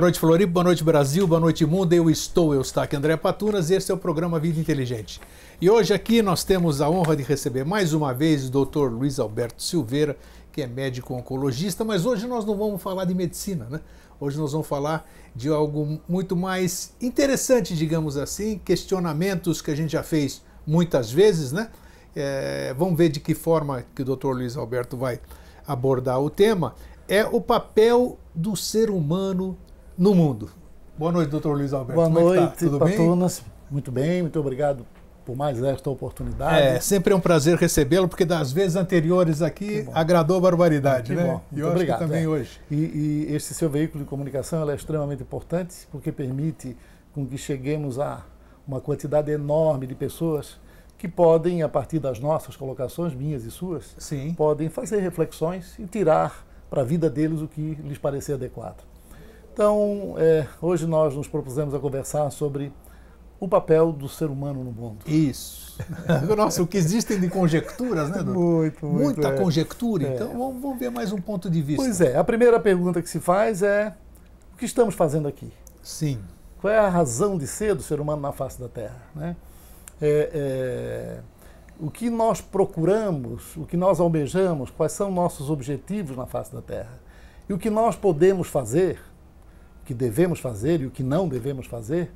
Boa noite, Floripa. Boa noite, Brasil. Boa noite, mundo. Eu estou, eu estou aqui, André Patunas, e esse é o programa Vida Inteligente. E hoje aqui nós temos a honra de receber mais uma vez o Dr. Luiz Alberto Silveira, que é médico oncologista, mas hoje nós não vamos falar de medicina, né? Hoje nós vamos falar de algo muito mais interessante, digamos assim, questionamentos que a gente já fez muitas vezes, né? É, vamos ver de que forma que o Dr. Luiz Alberto vai abordar o tema. É o papel do ser humano no mundo. Boa noite, doutor Luiz Alberto. Boa Como é tá? noite, é tá? tudo Patunas. bem? Muito bem, muito obrigado por mais esta oportunidade. É, sempre é um prazer recebê-lo, porque das vezes anteriores aqui agradou a barbaridade, né? Bom. Muito e obrigado. também é. hoje. E, e esse seu veículo de comunicação é extremamente importante, porque permite com que cheguemos a uma quantidade enorme de pessoas que podem, a partir das nossas colocações, minhas e suas, Sim. podem fazer reflexões e tirar para a vida deles o que lhes parecer adequado. Então, é, hoje nós nos propusemos a conversar sobre o papel do ser humano no mundo. Isso. Nossa, o que existem de conjecturas, né, doutor? Muito, muito. Muita é. conjectura, é. então vamos, vamos, ver mais um ponto de vista. Pois é, a primeira pergunta que se faz é: o que estamos fazendo aqui? Sim. Qual é a razão de ser do ser humano na face da Terra? Né? É, é o que nós procuramos, o que nós almejamos, quais são nossos objetivos na face da Terra? E o que nós podemos fazer que devemos fazer e o que não devemos fazer,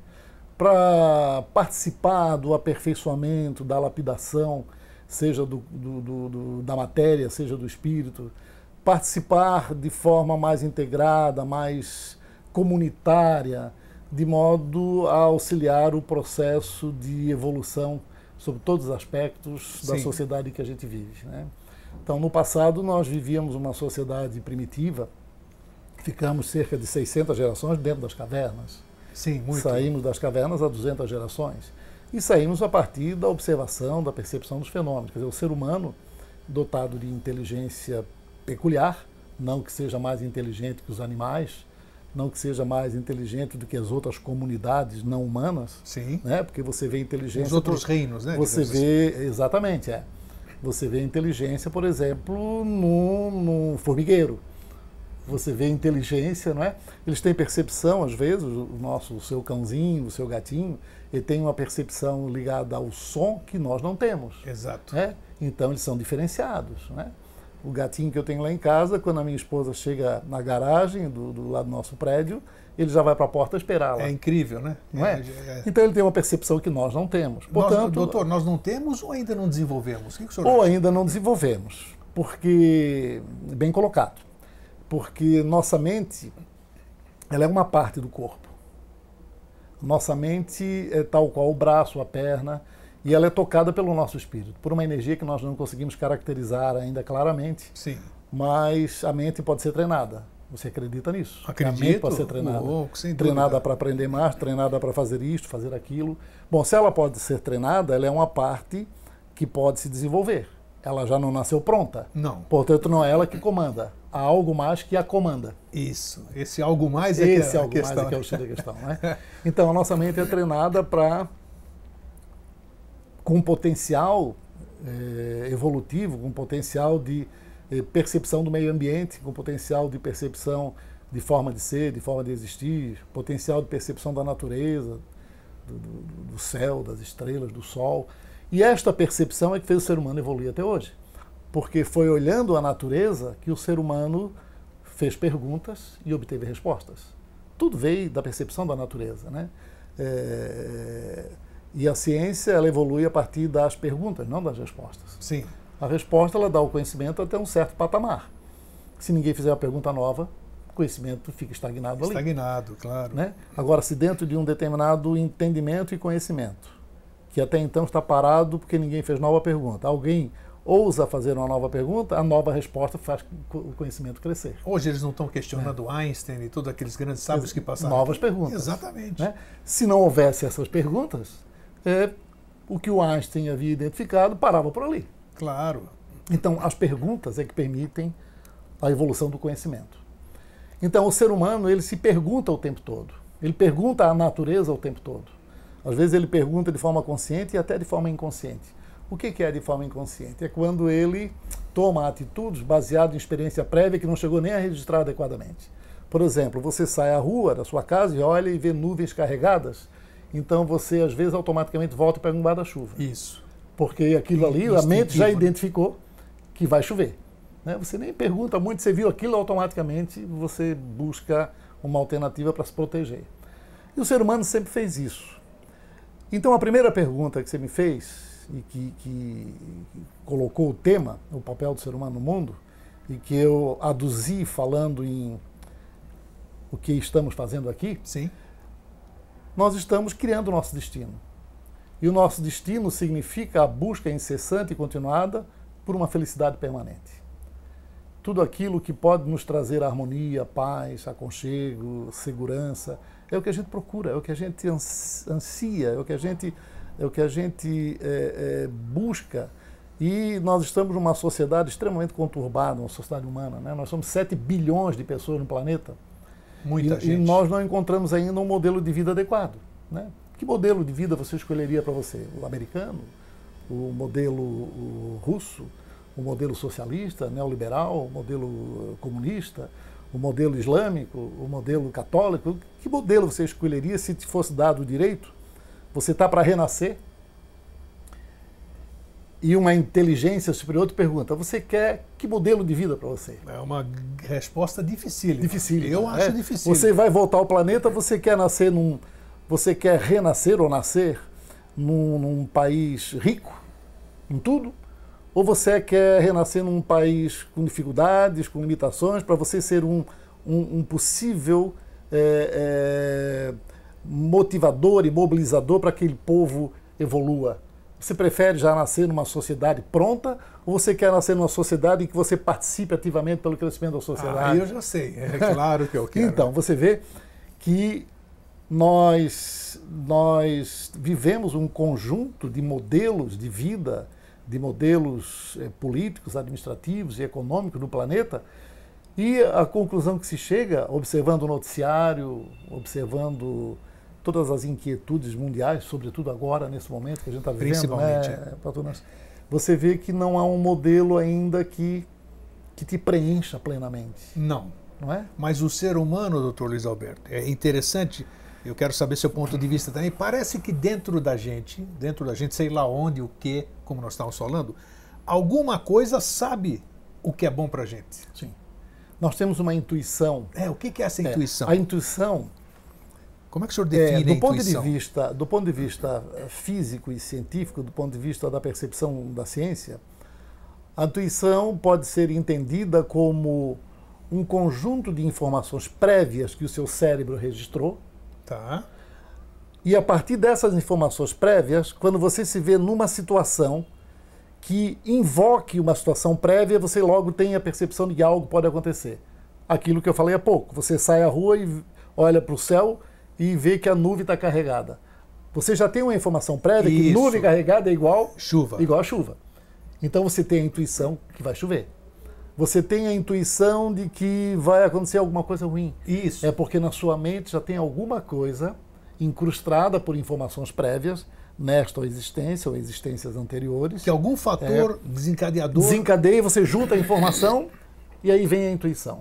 para participar do aperfeiçoamento, da lapidação, seja do, do, do, da matéria, seja do espírito, participar de forma mais integrada, mais comunitária, de modo a auxiliar o processo de evolução sobre todos os aspectos Sim. da sociedade que a gente vive. Né? Então, no passado, nós vivíamos uma sociedade primitiva, ficamos cerca de 600 gerações dentro das cavernas. Sim, muito. Saímos das cavernas a 200 gerações. E saímos a partir da observação, da percepção dos fenômenos. Quer dizer, o ser humano, dotado de inteligência peculiar, não que seja mais inteligente que os animais, não que seja mais inteligente do que as outras comunidades não humanas, Sim. né? Porque você vê inteligência. Os outros por... reinos, né? Você vê assim. exatamente, é. Você vê inteligência, por exemplo, num, formigueiro você vê inteligência, não é? Eles têm percepção, às vezes, o nosso, o seu cãozinho, o seu gatinho, ele tem uma percepção ligada ao som que nós não temos. Exato. É? Então eles são diferenciados, né? O gatinho que eu tenho lá em casa, quando a minha esposa chega na garagem do, do lado do nosso prédio, ele já vai para a porta esperá-la. É incrível, né? Não é? é? É, é? Então ele tem uma percepção que nós não temos. Portanto, nós, doutor, nós não temos ou ainda não desenvolvemos? ou acha? ainda não desenvolvemos, porque bem colocado porque nossa mente ela é uma parte do corpo. Nossa mente é tal qual o braço, a perna, e ela é tocada pelo nosso espírito, por uma energia que nós não conseguimos caracterizar ainda claramente. Sim. Mas a mente pode ser treinada. Você acredita nisso? Acredito. A mente pode ser treinada. Louco, sem treinada para aprender mais, treinada para fazer isto, fazer aquilo. Bom, se ela pode ser treinada, ela é uma parte que pode se desenvolver. Ela já não nasceu pronta. Não. Portanto, não é ela que comanda a algo mais que a comanda. Isso. Esse algo mais é, Esse que é algo questão, mais é que é o X da questão. Né? Então, a nossa mente é treinada para, com potencial é, evolutivo, com potencial de é, percepção do meio ambiente, com potencial de percepção de forma de ser, de forma de existir, potencial de percepção da natureza, do, do, do céu, das estrelas, do sol. E esta percepção é que fez o ser humano evoluir até hoje porque foi olhando a natureza que o ser humano fez perguntas e obteve respostas. Tudo veio da percepção da natureza, né? É... E a ciência ela evolui a partir das perguntas, não das respostas. Sim. A resposta ela dá o conhecimento até um certo patamar. Se ninguém fizer uma pergunta nova, o conhecimento fica estagnado, ali. Estagnado, claro. Né? Agora, se dentro de um determinado entendimento e conhecimento, que até então está parado porque ninguém fez nova pergunta, alguém ousa fazer uma nova pergunta, a nova resposta faz o conhecimento crescer. Hoje eles não estão questionando é. Einstein e todos aqueles grandes sábios que passaram. Novas perguntas. Exatamente. Né? Se não houvesse essas perguntas, é, o que o Einstein havia identificado parava por ali. Claro. Então, as perguntas é que permitem a evolução do conhecimento. Então, o ser humano, ele se pergunta o tempo todo. Ele pergunta à natureza o tempo todo. Às vezes ele pergunta de forma consciente e até de forma inconsciente. O que, é de forma inconsciente? É quando ele toma atitudes baseadas em experiência prévia que não chegou nem a registrar adequadamente. Por exemplo, você sai à rua da sua casa e olha e vê nuvens carregadas, então você às vezes automaticamente volta e pega um guarda-chuva. Isso. Porque aquilo ali, a mente já né? identificou que vai chover. Né? Você nem pergunta muito, você viu aquilo automaticamente, você busca uma alternativa para se proteger. E o ser humano sempre fez isso. Então a primeira pergunta que você me fez e que, que, colocou o tema, o papel do ser humano no mundo, e que eu aduzi falando em o que estamos fazendo aqui, Sim. nós estamos criando o nosso destino. E o nosso destino significa a busca incessante e continuada por uma felicidade permanente. Tudo aquilo que pode nos trazer harmonia, paz, aconchego, segurança, é o que a gente procura, é o que a gente ansia, é o que a gente é o que a gente é, é, busca. E nós estamos numa sociedade extremamente conturbada, uma sociedade humana. Né? Nós somos 7 bilhões de pessoas no planeta. Muita e, gente. E nós não encontramos ainda um modelo de vida adequado. Né? Que modelo de vida você escolheria para você? O americano? O modelo russo? O modelo socialista, neoliberal? O modelo eh, comunista? O modelo islâmico? O modelo católico? Que modelo você escolheria se te fosse dado o direito você está para renascer? E uma inteligência superior te pergunta: você quer que modelo de vida para você? É uma resposta difícil. Difícil. Eu acho é. difícil. Você vai voltar ao planeta, você quer nascer num. Você quer renascer ou nascer num, num país rico em tudo? Ou você quer renascer num país com dificuldades, com limitações, para você ser um, um, um possível. É, é, motivador e mobilizador para que aquele povo evolua? Você prefere já nascer numa sociedade pronta ou você quer nascer numa sociedade em que você participe ativamente pelo crescimento da sociedade? Ah, eu já sei, é claro que eu quero. então, você vê que nós, nós vivemos um conjunto de modelos de vida, de modelos eh, políticos, administrativos e econômicos no planeta e a conclusão que se chega, observando o noticiário, observando todas as inquietudes mundiais, sobretudo agora, nesse momento que a gente está vivendo, né, Principalmente, né, você vê que não há um modelo ainda que, que te preencha plenamente. Não. Não é? Mas o ser humano, doutor Luiz Alberto, é interessante, eu quero saber seu ponto de vista também, parece que dentro da gente, dentro da gente, sei lá onde, o que, como nós estávamos falando, alguma coisa sabe o que é bom para gente. Sim. Nós temos uma intuição. É, o que é essa é, intuição? É, a intuição como é que o senhor define é, do ponto intuição? De vista, do ponto de vista eh, físico e científico, do ponto de vista da percepção da ciência, a intuição pode ser entendida como um conjunto de informações prévias que o seu cérebro registrou. Tá. E a partir dessas informações prévias, quando você se vê numa situação que invoque uma situação prévia, você logo tem a percepção de que algo pode acontecer. Aquilo que eu falei há pouco. Você sai à rua e olha para o céu e vê que a nuvem está carregada. Você já tem uma informação prévia Isso. que nuvem carregada é igual chuva. Igual a chuva. Então você tem a intuição que vai chover. Você tem a intuição de que vai acontecer alguma coisa ruim. Isso. É porque na sua mente já tem alguma coisa incrustada por informações prévias nesta existência ou existências anteriores. Que algum fator é, desencadeador. Desencadeia, você junta a informação e aí vem a intuição.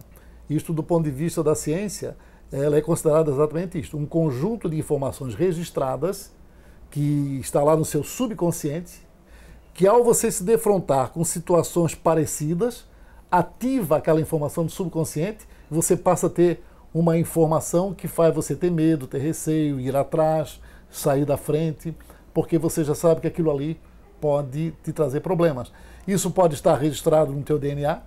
Isto, do ponto de vista da ciência, ela é considerada exatamente isto, um conjunto de informações registradas que está lá no seu subconsciente, que ao você se defrontar com situações parecidas, ativa aquela informação do subconsciente, você passa a ter uma informação que faz você ter medo, ter receio, ir atrás, sair da frente, porque você já sabe que aquilo ali pode te trazer problemas. Isso pode estar registrado no teu DNA,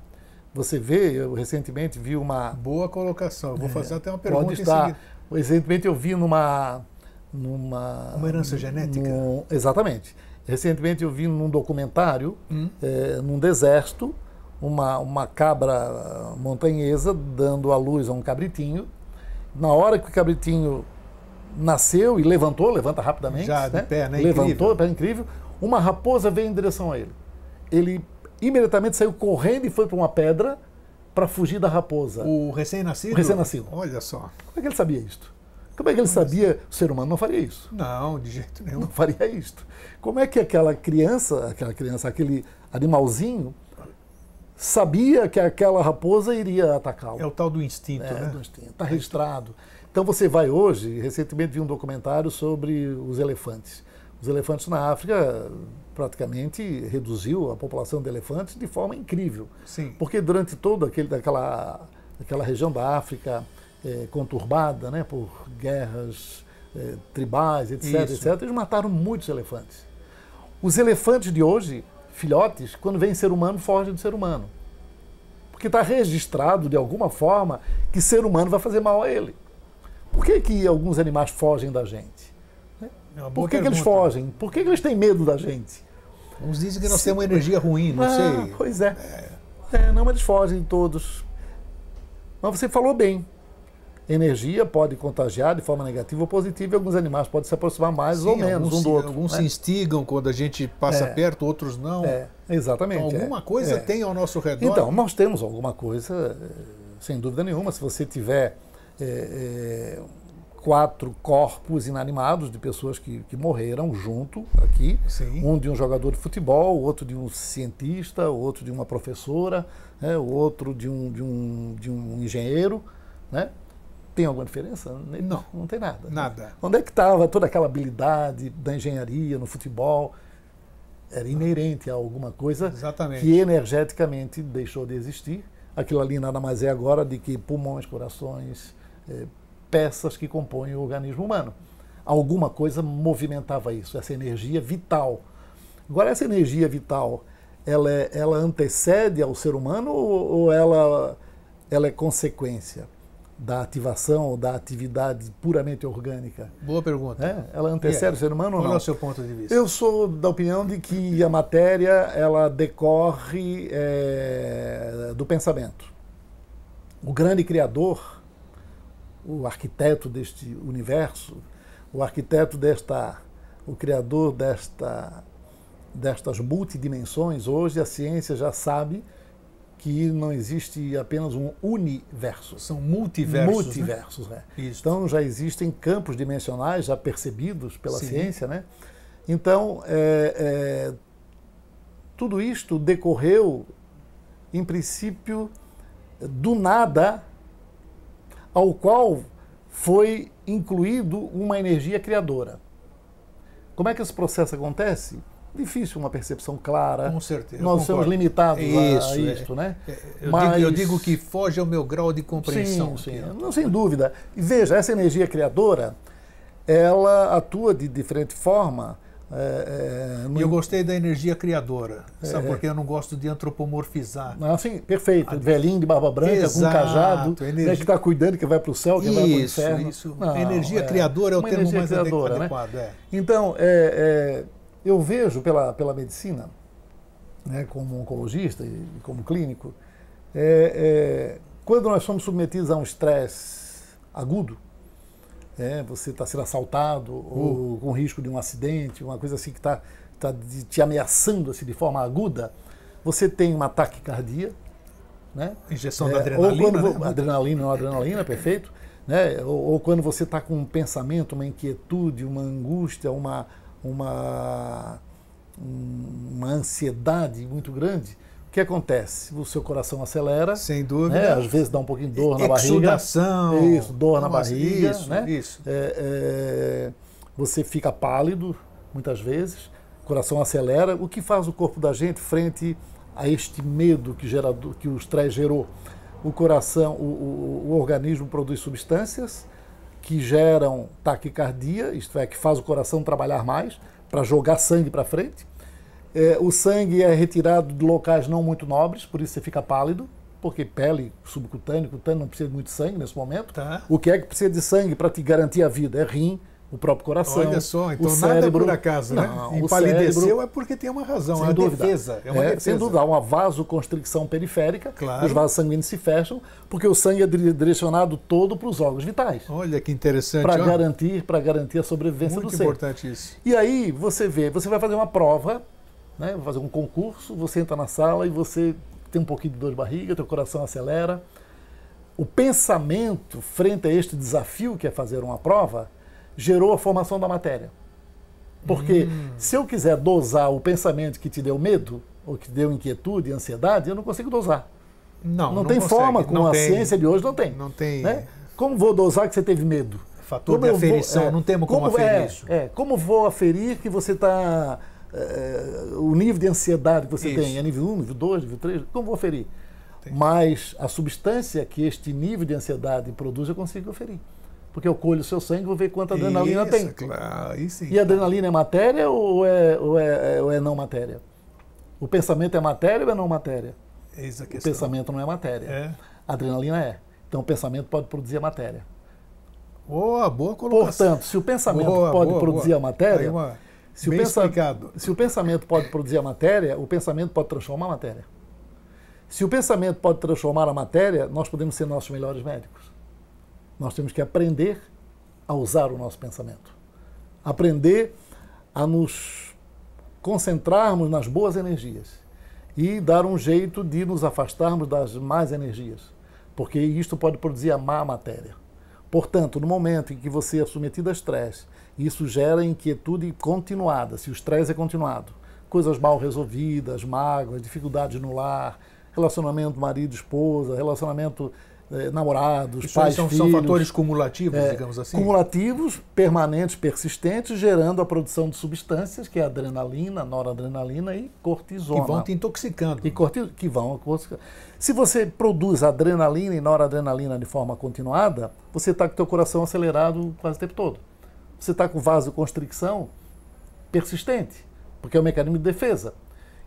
você vê, eu recentemente vi uma. Boa colocação, eu vou é, fazer até uma pergunta pode estar, em Recentemente eu vi numa. numa uma herança genética? Num, exatamente. Recentemente eu vi num documentário, hum. é, num deserto, uma, uma cabra montanhesa dando a luz a um cabritinho. Na hora que o cabritinho nasceu e levantou, levanta rapidamente. Já, né? de pé, né? Levantou, incrível. pé incrível. Uma raposa veio em direção a ele. Ele imediatamente saiu correndo e foi para uma pedra para fugir da raposa. O recém-nascido? O recém-nascido. Olha só. Como é que ele sabia isto? Como é que ele sabia? O ser humano não faria isso. Não, de jeito nenhum. Não faria isto. Como é que aquela criança, aquela criança, aquele animalzinho sabia que aquela raposa iria atacá-lo? É o tal do instinto, é, né? Do instinto. Está registrado. Então você vai hoje, recentemente vi um documentário sobre os elefantes. Os elefantes na África praticamente reduziu a população de elefantes de forma incrível. Sim. Porque durante toda aquele, aquela, aquela região da África é, conturbada né, por guerras é, tribais, etc., etc., eles mataram muitos elefantes. Os elefantes de hoje, filhotes, quando vem ser humano, fogem do ser humano. Porque está registrado, de alguma forma, que ser humano vai fazer mal a ele. Por que, que alguns animais fogem da gente? É Por que, que, eles fogem? Por que, que, eles têm medo da gente? Uns dizem que nós Sim. temos energia ruim, não ah, sei. Pois é. é. é. Não, eles fogem todos. Mas você falou bem. Energia pode contagiar de forma negativa ou positiva e alguns animais podem se aproximar mais Sim, ou menos um do outro. Alguns né? se instigam quando a gente passa é. perto, outros não. É, exatamente. Então, alguma é. coisa é. tem ao nosso redor. Então, nós temos alguma coisa, eh, sem dúvida nenhuma. Se você tiver eh, eh, quatro corpos inanimados de pessoas que, que morreram junto aqui. Sim. Um de um jogador de futebol, outro de um cientista, outro de uma professora, né? outro de um, de um, de um engenheiro. Né? Tem alguma diferença? Não. Não tem nada. Né? Nada. Onde é que estava toda aquela habilidade da engenharia no futebol? Era inerente a alguma coisa Exatamente. que energeticamente deixou de existir. Aquilo ali nada mais é agora de que pulmões, corações, eh, peças que compõem o organismo humano. Alguma coisa movimentava isso, essa energia vital. Agora, essa energia vital, ela, é, ela antecede ao ser humano ou, ela, ela é consequência? da ativação da atividade puramente orgânica? Boa pergunta. É? Ela antecede yeah. o ser humano Qual ou não? Qual é o seu ponto de vista? Eu sou da opinião de que a matéria ela decorre é, do pensamento. O grande criador o arquiteto deste universo, o arquiteto desta, o criador desta, destas multidimensões. Hoje a ciência já sabe que não existe apenas um universo. São multiversos. Né? Multiversos, né? né? Então já existem campos dimensionais já percebidos pela Sim. ciência, né? Então, é, é, tudo isto decorreu, em princípio, do nada ao qual foi incluído uma energia criadora. Como é que esse processo acontece? Difícil uma percepção clara. Com certeza. Nós somos limitados isso, a, é. isto, né? é. né? Eu, Mas... digo, eu, digo, que foge ao meu grau de compreensão. Sim, sim. Não, sem dúvida. E veja, essa energia criadora, ela atua de diferente forma é, é, E eu gostei da energia criadora, sabe? É, porque é. eu não gosto de antropomorfizar. Assim, perfeito. Velhinho de barba branca, Exato, com um cajado, energia... né, que está cuidando, que vai para o céu, que isso, vai para o inferno. Isso. Não, energia é criadora é o termo mais criadora, né? adequado. Né? Então, eu vejo pela, pela medicina, né, como oncologista e como clínico, quando nós somos submetidos a um estresse agudo, é, você está sendo assaltado ou uhum. com risco de um acidente, uma coisa assim que está tá, tá te ameaçando assim, de forma aguda, você tem um ataque cardíaco, né? Injeção é, da adrenalina. Ou quando, né? Adrenalina ou adrenalina, perfeito. Né? Ou, ou quando você está com um pensamento, uma inquietude, uma angústia, uma, uma, uma ansiedade muito grande, que acontece? O seu coração acelera. Sem dúvida. Né? Às vezes dá um pouquinho de dor na barriga. Isso, dor na barriga. Isso, né? isso. É, é, você fica pálido, muitas vezes, o coração acelera. O que faz o corpo da gente frente a este medo que, gera, que o estresse gerou? O coração, o, o, o organismo produz substâncias que geram taquicardia, isto é, que faz o coração trabalhar mais para jogar sangue para frente é, o sangue é retirado de locais não muito nobres, por isso você fica pálido, porque pele subcutânea, cutânea não precisa de muito sangue nesse momento. Tá. O que é que precisa de sangue para te garantir a vida? É rim, o próprio coração. Olha só, então o cérebro, nada por acaso, né? Não, Empalideceu cérebro, é porque tem uma razão, sem é dúvida, defesa, é uma é, defesa. Sem dúvida, há uma vasoconstricção periférica, claro. os vasos sanguíneos se fecham, porque o sangue é direcionado todo para os órgãos vitais. Olha que interessante. Para garantir, para garantir a sobrevivência Muito do ser. Muito importante isso. E aí você vê, você vai fazer uma prova né? Vou fazer um concurso, você entra na sala e você tem um pouquinho de dor de barriga, teu coração acelera. O pensamento frente a este desafio que é fazer uma prova gerou a formação da matéria. Porque hum. se eu quiser dosar o pensamento que te deu medo, ou que deu inquietude e ansiedade, eu não consigo dosar. Não, não, não tem consegue. forma, com não a tem, ciência de hoje não tem. Não tem. Né? Como vou dosar que você teve medo? Fator como de aferição, vou, é, não temos como, como é, aferir é, isso. É, como vou aferir que você está o nível de ansiedade que você Isso. tem é nível 1, nível 2, nível 3, como vou oferir? Mas a substância que este nível de ansiedade produz, eu consigo oferir. Porque eu colho o seu sangue e vou ver quanta adrenalina Isso, tem. É claro. E, sim, e adrenalina é matéria ou é, ou, é, ou é não matéria? O pensamento é matéria ou é não matéria? Eis a o questão. pensamento não é matéria. É. A adrenalina é. Então o pensamento pode produzir a matéria. Boa, boa colocação. Portanto, se o pensamento boa, pode boa, produzir boa. a matéria, se Bem o explicado. Se o pensamento pode produzir a matéria, o pensamento pode transformar a matéria. Se o pensamento pode transformar a matéria, nós podemos ser nossos melhores médicos. Nós temos que aprender a usar o nosso pensamento. Aprender a nos concentrarmos nas boas energias e dar um jeito de nos afastarmos das más energias, porque isto pode produzir a má matéria. Portanto, no momento em que você é submetido a estresse, isso gera inquietude continuada, se o estresse é continuado. Coisas mal resolvidas, mágoas, dificuldades no lar, relacionamento marido-esposa, relacionamento eh, namorados, pais, filhos. São fatores cumulativos, é, digamos assim? Cumulativos, permanentes, persistentes, gerando a produção de substâncias, que é adrenalina, noradrenalina e cortisona. Que vão te intoxicando. E corti que vão Se você produz adrenalina e noradrenalina de forma continuada, você está com o teu coração acelerado quase o tempo todo você está com vasoconstricção persistente, porque é um mecanismo de defesa.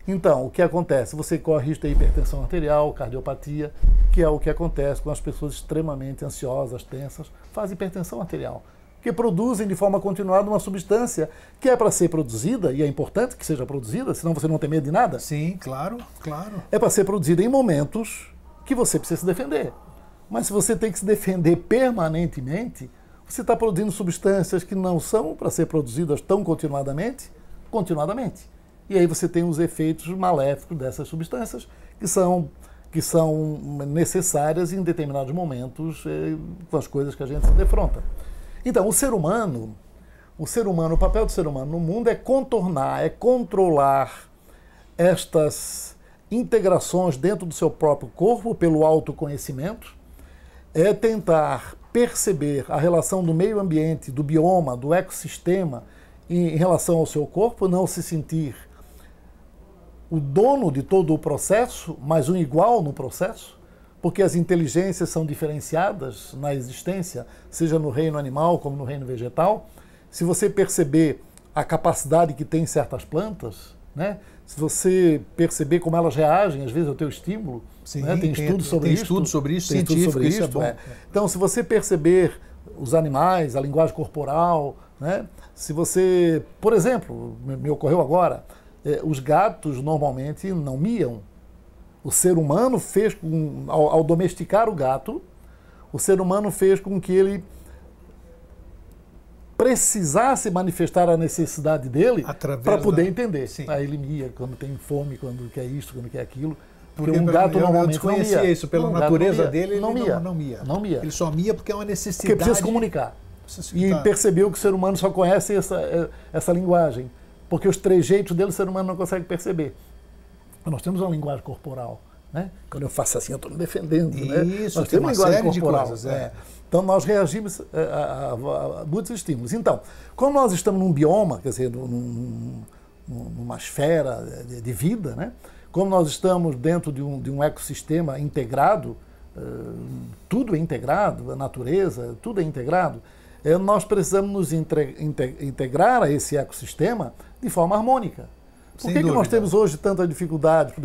Então, o que acontece? Você corre risco de hipertensão arterial, cardiopatia, que é o que acontece com as pessoas extremamente ansiosas, tensas, fazem hipertensão arterial, que produzem de forma continuada uma substância que é para ser produzida, e é importante que seja produzida, senão você não tem medo de nada. Sim, claro, claro. É para ser produzida em momentos que você precisa se defender. Mas se você tem que se defender permanentemente, você está produzindo substâncias que não são para ser produzidas tão continuadamente, continuadamente. E aí você tem os efeitos maléficos dessas substâncias que são que são necessárias em determinados momentos eh, com as coisas que a gente se defronta. Então, o ser humano, o ser humano, o papel do ser humano no mundo é contornar, é controlar estas integrações dentro do seu próprio corpo pelo autoconhecimento, é tentar perceber a relação do meio ambiente, do bioma, do ecossistema em relação ao seu corpo, não se sentir o dono de todo o processo, mas um igual no processo, porque as inteligências são diferenciadas na existência, seja no reino animal como no reino vegetal. Se você perceber a capacidade que tem certas plantas, né? se você perceber como elas reagem, às vezes, ao teu estímulo, Sim, né? tem, tem estudo sobre isso. Tem estudo sobre isso, estudo sobre isso, é, é bom. É. Então, se você perceber os animais, a linguagem corporal, né? se você, por exemplo, me, ocorreu agora, é, os gatos normalmente não miam. O ser humano fez, com, ao, ao domesticar o gato, o ser humano fez com que ele precisar se manifestar a necessidade dele para poder da... entender. Sim. ele mia quando tem fome, quando quer isso, quando quer aquilo. Porque, porque um gato eu, normalmente eu não mia. isso, pela um natureza não dele, ele não mia. Não, não mia. não mia. Ele só mia porque é uma necessidade. Porque precisa se comunicar. Precisa se e percebeu que o ser humano só conhece essa, é, essa linguagem. Porque os trejeitos dele o ser humano não consegue perceber. Nós temos uma linguagem corporal. Né? Quando eu faço assim, eu estou me defendendo. Né? Isso, né? Nós tem temos uma linguagem série corporal. De coisas, é. é. Então nós reagimos a, a, a, a muitos estímulos. Então, como nós estamos num bioma, quer dizer, num, num, numa esfera de, de, vida, né? como nós estamos dentro de um, de um ecossistema integrado, eh, tudo é integrado, a natureza, tudo é integrado, eh, nós precisamos nos entre, inte, integrar a esse ecossistema de forma harmônica. Por Sem que, que nós temos hoje tanta dificuldade por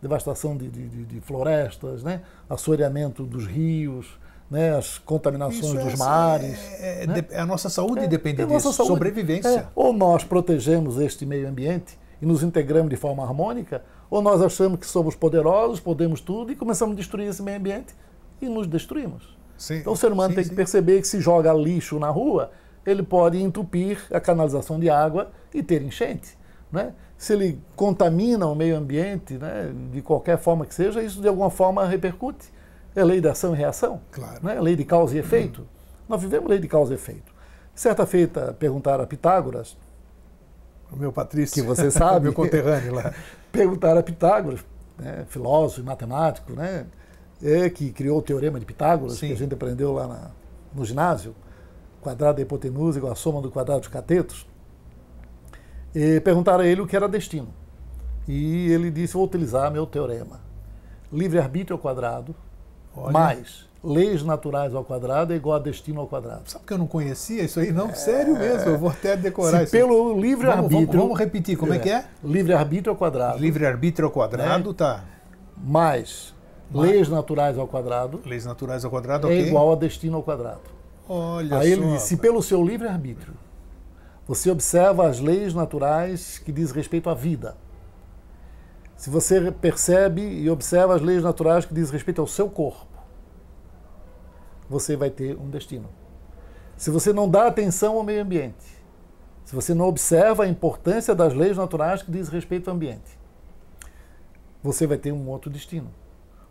devastação de, de, de, florestas, né? assoreamento dos rios, né, as contaminações é dos assim, mares. É, é, é né? é, a nossa saúde depende é disso, saúde. sobrevivência. Ou nós protegemos este meio ambiente e nos integramos de forma harmônica, ou nós achamos que somos poderosos, podemos tudo e começamos a destruir esse meio ambiente e nos destruímos. Sim. Então o ser humano sim, tem sim. que perceber que se joga lixo na rua, ele pode entupir a canalização de água e ter enchente. Né? Se ele contamina o meio ambiente, né, de qualquer forma que seja, isso de alguma forma repercute. É lei da ação e reação? Claro. Né? lei de causa e efeito? Uhum. Nós vivemos lei de causa e efeito. Certa feita, perguntaram a Pitágoras, o meu Patrício, que você sabe, meu conterrâneo lá, perguntaram a Pitágoras, né, filósofo e matemático, né, é, que criou o teorema de Pitágoras, Sim. que a gente aprendeu lá na, no ginásio, quadrado da hipotenusa igual a soma do quadrado dos catetos, e perguntaram a ele o que era destino. E ele disse, vou utilizar meu teorema. Livre-arbítrio ao quadrado Olha. mais leis naturais ao quadrado é igual a destino ao quadrado. Sabe que eu não conhecia isso aí, não? É... Sério mesmo, eu vou até decorar Se isso. Pelo livre-arbítrio. Vamos, vamos, repetir, como é, é que é? Livre-arbítrio ao quadrado. Livre-arbítrio ao quadrado, né? tá. Mais leis naturais ao quadrado. Leis naturais ao quadrado, É igual a destino ao quadrado. Olha aí só. ele disse, pelo seu livre-arbítrio, você observa as leis naturais que diz respeito à vida se você percebe e observa as leis naturais que diz respeito ao seu corpo, você vai ter um destino. Se você não dá atenção ao meio ambiente, se você não observa a importância das leis naturais que diz respeito ao ambiente, você vai ter um outro destino.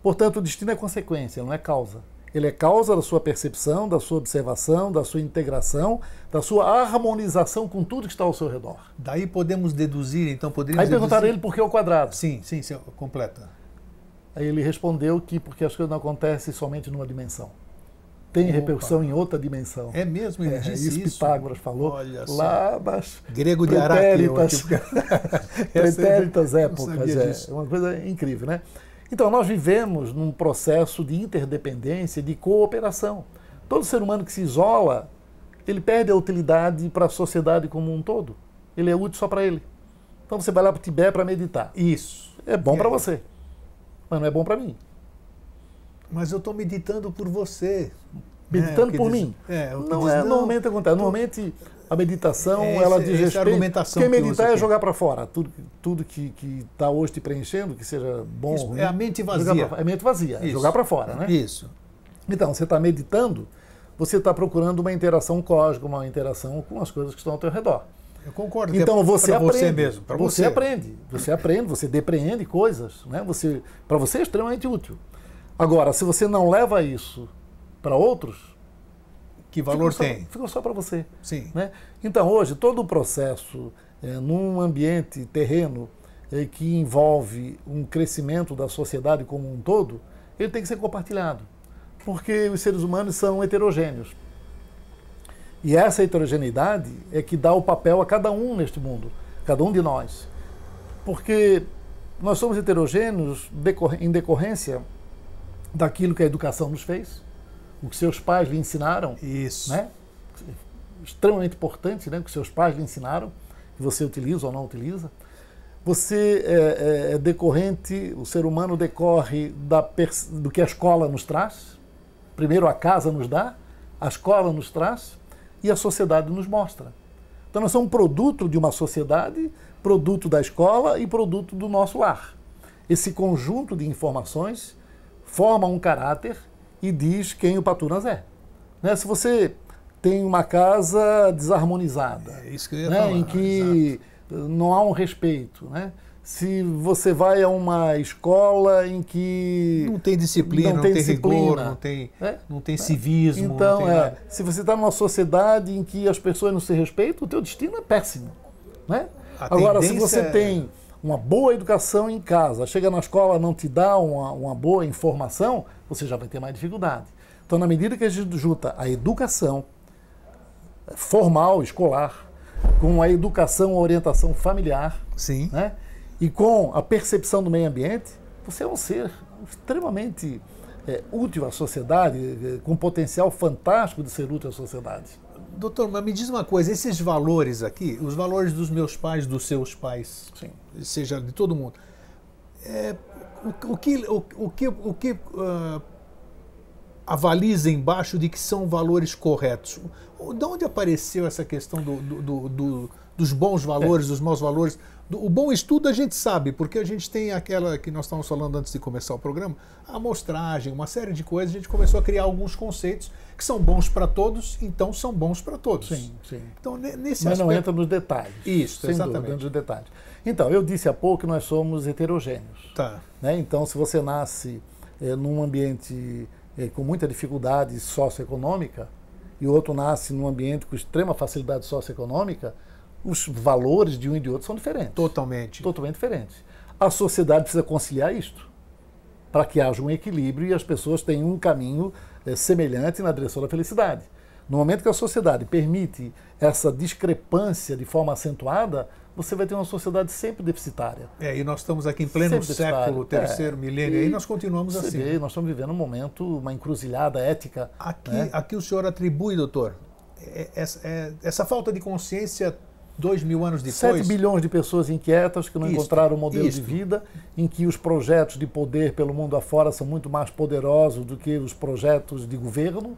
Portanto, o destino é consequência, não é causa. Ele é causa da sua percepção, da sua observação, da sua integração, da sua harmonização com tudo que está ao seu redor. Daí podemos deduzir, então poderíamos. Aí perguntaram ele por que é o quadrado. Sim, sim, sim, completa. Aí ele respondeu que porque as coisas não acontecem somente numa dimensão. Tem Opa. repercussão em outra dimensão. É mesmo, ele é, disse isso. Pitágoras falou Olha só. lá das grego de Arábia. Araque, pretéritas tipo, épocas. É uma coisa incrível, né? Então, nós vivemos num processo de interdependência, de cooperação. Todo ser humano que se isola, ele perde a utilidade para a sociedade como um todo. Ele é útil só para ele. Então você vai lá para o Tibete para meditar. Isso. É bom para você, mas não é bom para mim. Mas eu estou meditando por você. Meditando é, por diz, mim. É, não, diz, é, não, normalmente acontece. Normalmente a meditação, é, esse, ela diz é respeito. Argumentação porque meditar é jogar para fora tudo, tudo que está hoje te preenchendo, que seja bom. Isso, ruim, é a mente vazia. Pra, é a mente vazia, é Isso. é jogar para fora, né? Isso. Então, você está meditando, você está procurando uma interação cósmica, uma interação com as coisas que estão ao teu redor. Eu concordo. Então é você aprende. Você mesmo, você. você aprende. Você aprende, você depreende coisas, né? Você, para você é extremamente útil. Agora, se você não leva isso para outros, que valor tem? Só, só para você. Sim. Né? Então, hoje, todo o processo é, num ambiente terreno é, que envolve um crescimento da sociedade como um todo, ele tem que ser compartilhado. Porque os seres humanos são heterogêneos. E essa heterogeneidade é que dá o papel a cada um neste mundo, cada um de nós. Porque nós somos heterogêneos em decorrência daquilo que a educação nos fez, o que seus pais lhe ensinaram. Isso. Né? Extremamente importante, né? O que seus pais lhe ensinaram, que você utiliza ou não utiliza. Você é, é, é decorrente, o ser humano decorre da, do que a escola nos traz. Primeiro a casa nos dá, a escola nos traz e a sociedade nos mostra. Então nós somos produto de uma sociedade, produto da escola e produto do nosso lar. Esse conjunto de informações forma um caráter e diz quem o Patunas é. Né? Se você tem uma casa desarmonizada, é isso que eu ia né? falar, em que exato. não há um respeito, né? se você vai a uma escola em que não tem disciplina, não tem, não tem rigor, não tem, é? não tem civismo. Então, tem é, se você está numa sociedade em que as pessoas não se respeitam, o teu destino é péssimo, né? A Agora, se você é... tem uma boa educação em casa, chega na escola não te dá uma, uma boa informação, você já vai ter mais dificuldade. Então, na medida que a gente junta a educação formal, escolar, com a educação, a orientação familiar, Sim. Né? e com a percepção do meio ambiente, você é um ser extremamente é, útil à sociedade, é, com um potencial fantástico de ser útil à sociedade. Doutor, mas me diz uma coisa, esses valores aqui, os valores dos meus pais, dos seus pais, Sim. seja de todo mundo, é, o, o, que, o, o que, o que uh, avaliza embaixo de que são valores corretos? De onde apareceu essa questão do, do, do, dos bons é. valores, é. dos maus valores? o bom estudo a gente sabe, porque a gente tem aquela que nós estávamos falando antes de começar o programa, a amostragem, uma série de coisas, a gente começou a criar alguns conceitos que são bons para todos, então são bons para todos. Sim, sim. Então, nesse Mas aspecto... não entra nos detalhes. Isso, exatamente. Dúvida, nos detalhes. Então, eu disse há pouco que nós somos heterogêneos. Tá. Né? Então, se você nasce é, num ambiente é, com muita dificuldade socioeconômica e o outro nasce num ambiente com extrema facilidade socioeconômica, os valores de um e de outro são diferentes. Totalmente. Totalmente diferentes. A sociedade precisa conciliar isto para que haja um equilíbrio e as pessoas tenham um caminho é, semelhante na direção da felicidade. No momento que a sociedade permite essa discrepância de forma acentuada, você vai ter uma sociedade sempre deficitária. É, e nós estamos aqui em pleno século, é. terceiro é. milênio, e, nós continuamos assim. Vê, nós estamos vivendo um momento, uma encruzilhada ética. Aqui, né? aqui o senhor atribui, doutor, essa, é, é, essa falta de consciência dois mil anos depois. Sete bilhões de pessoas inquietas que não isto, encontraram um modelo isto. de vida, em que os projetos de poder pelo mundo afora são muito mais poderosos do que os projetos de governo,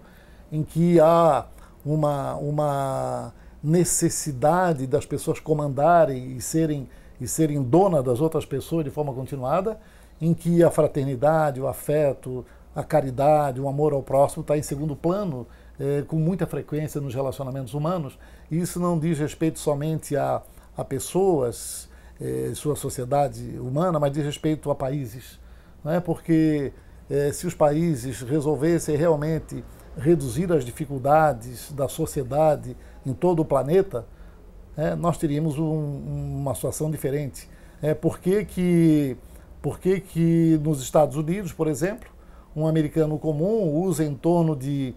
em que há uma, uma necessidade das pessoas comandarem e serem, e serem dona das outras pessoas de forma continuada, em que a fraternidade, o afeto, a caridade, o amor ao próximo está em segundo plano é, com muita frequência nos relacionamentos humanos. E isso não diz respeito somente a, a pessoas, é, sua sociedade humana, mas diz respeito a países. Né? Porque é, se os países resolvessem realmente reduzir as dificuldades da sociedade em todo o planeta, é, nós teríamos um, uma situação diferente. É, por que, que, por que, que nos Estados Unidos, por exemplo, um americano comum usa em torno de,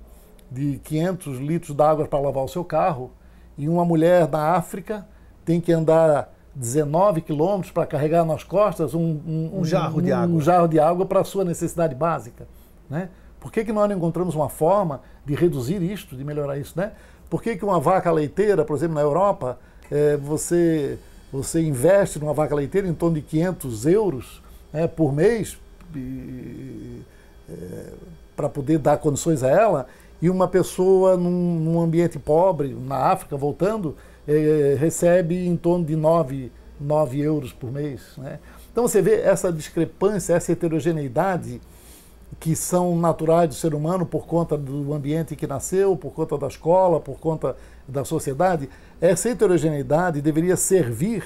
de 500 litros d'água para lavar o seu carro e uma mulher na África tem que andar 19 quilômetros para carregar nas costas um, um, um jarro um, de água, um jarro de água para a sua necessidade básica, né? Por que, que nós não encontramos uma forma de reduzir isto, de melhorar isso, né? Por que, que uma vaca leiteira, por exemplo, na Europa, é, você, você investe numa vaca leiteira em torno de 500 euros né, por mês é, para poder dar condições a ela, e uma pessoa num, num ambiente pobre, na África, voltando, é, recebe em torno de 9, 9 euros por mês. Né? Então você vê essa discrepância, essa heterogeneidade que são naturais do ser humano por conta do ambiente em que nasceu, por conta da escola, por conta da sociedade, essa heterogeneidade deveria servir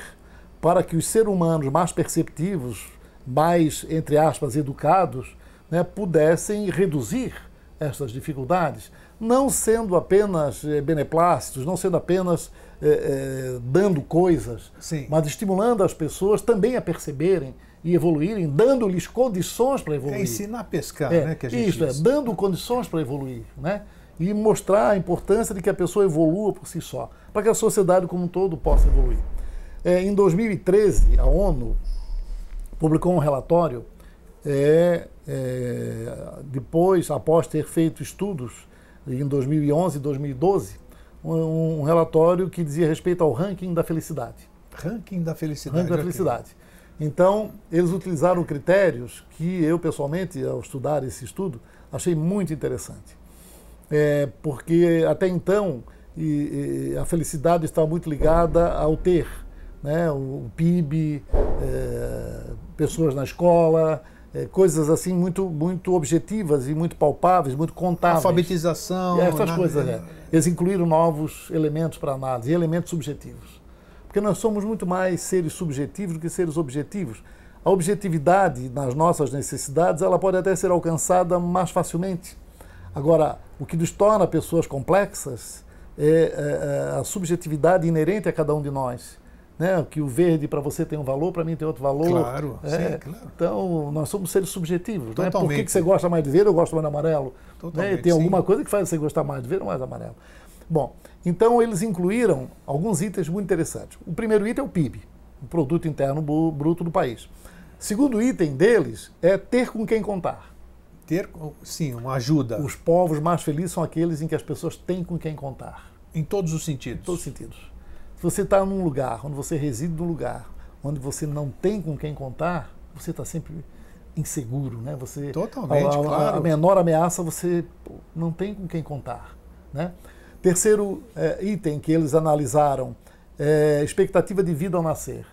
para que os seres humanos mais perceptivos, mais, entre aspas, educados, né, pudessem reduzir essas dificuldades, não sendo apenas eh, beneplácitos, não sendo apenas eh, eh, dando coisas, Sim. mas estimulando as pessoas também a perceberem e evoluírem, dando-lhes condições para é evoluir. É ensinar a pescar, é, né? Que a gente isso, é, diz. é, dando condições para evoluir, né? E mostrar a importância de que a pessoa evolua por si só, para que a sociedade como um todo possa evoluir. É, em 2013, a ONU publicou um relatório, é, é, depois, após ter feito estudos em 2011 e 2012, um, um relatório que dizia respeito ao ranking da felicidade. Ranking da felicidade. Ranking da felicidade. Então, eles utilizaram critérios que eu, pessoalmente, ao estudar esse estudo, achei muito interessante. É, porque até então e, e a felicidade está muito ligada ao ter, né? o, o PIB, é, pessoas na escola, é, coisas assim muito, muito objetivas e muito palpáveis, muito contáveis. Alfabetização. E essas né? coisas, né? Eles incluíram novos elementos para análise, elementos subjetivos. Porque nós somos muito mais seres subjetivos do que seres objetivos. A objetividade nas nossas necessidades, ela pode até ser alcançada mais facilmente. Agora, o que nos torna pessoas complexas é, é, é a subjetividade inerente a cada um de nós. Né? Que o verde para você tem um valor, para mim tem outro valor. Claro, é, sim, claro. Então, nós somos seres subjetivos. Totalmente. Né? Por que, que, você gosta mais de verde, eu gosto mais de amarelo? Né? Tem sim. alguma coisa que faz você gostar mais de verde ou mais de amarelo. Bom, então, eles incluíram alguns itens muito interessantes. O primeiro item é o PIB, o Produto Interno Bruto do país. Segundo item deles é ter com quem contar. Ter, sim, uma ajuda. Os povos mais felizes são aqueles em que as pessoas têm com quem contar. Em todos os sentidos. Em todos os sentidos. Se você está num lugar, onde você reside num lugar, onde você não tem com quem contar, você está sempre inseguro, né? Você totalmente, a, a, claro. A menor ameaça você não tem com quem contar, né? Terceiro é, item que eles analisaram é expectativa de vida ao nascer.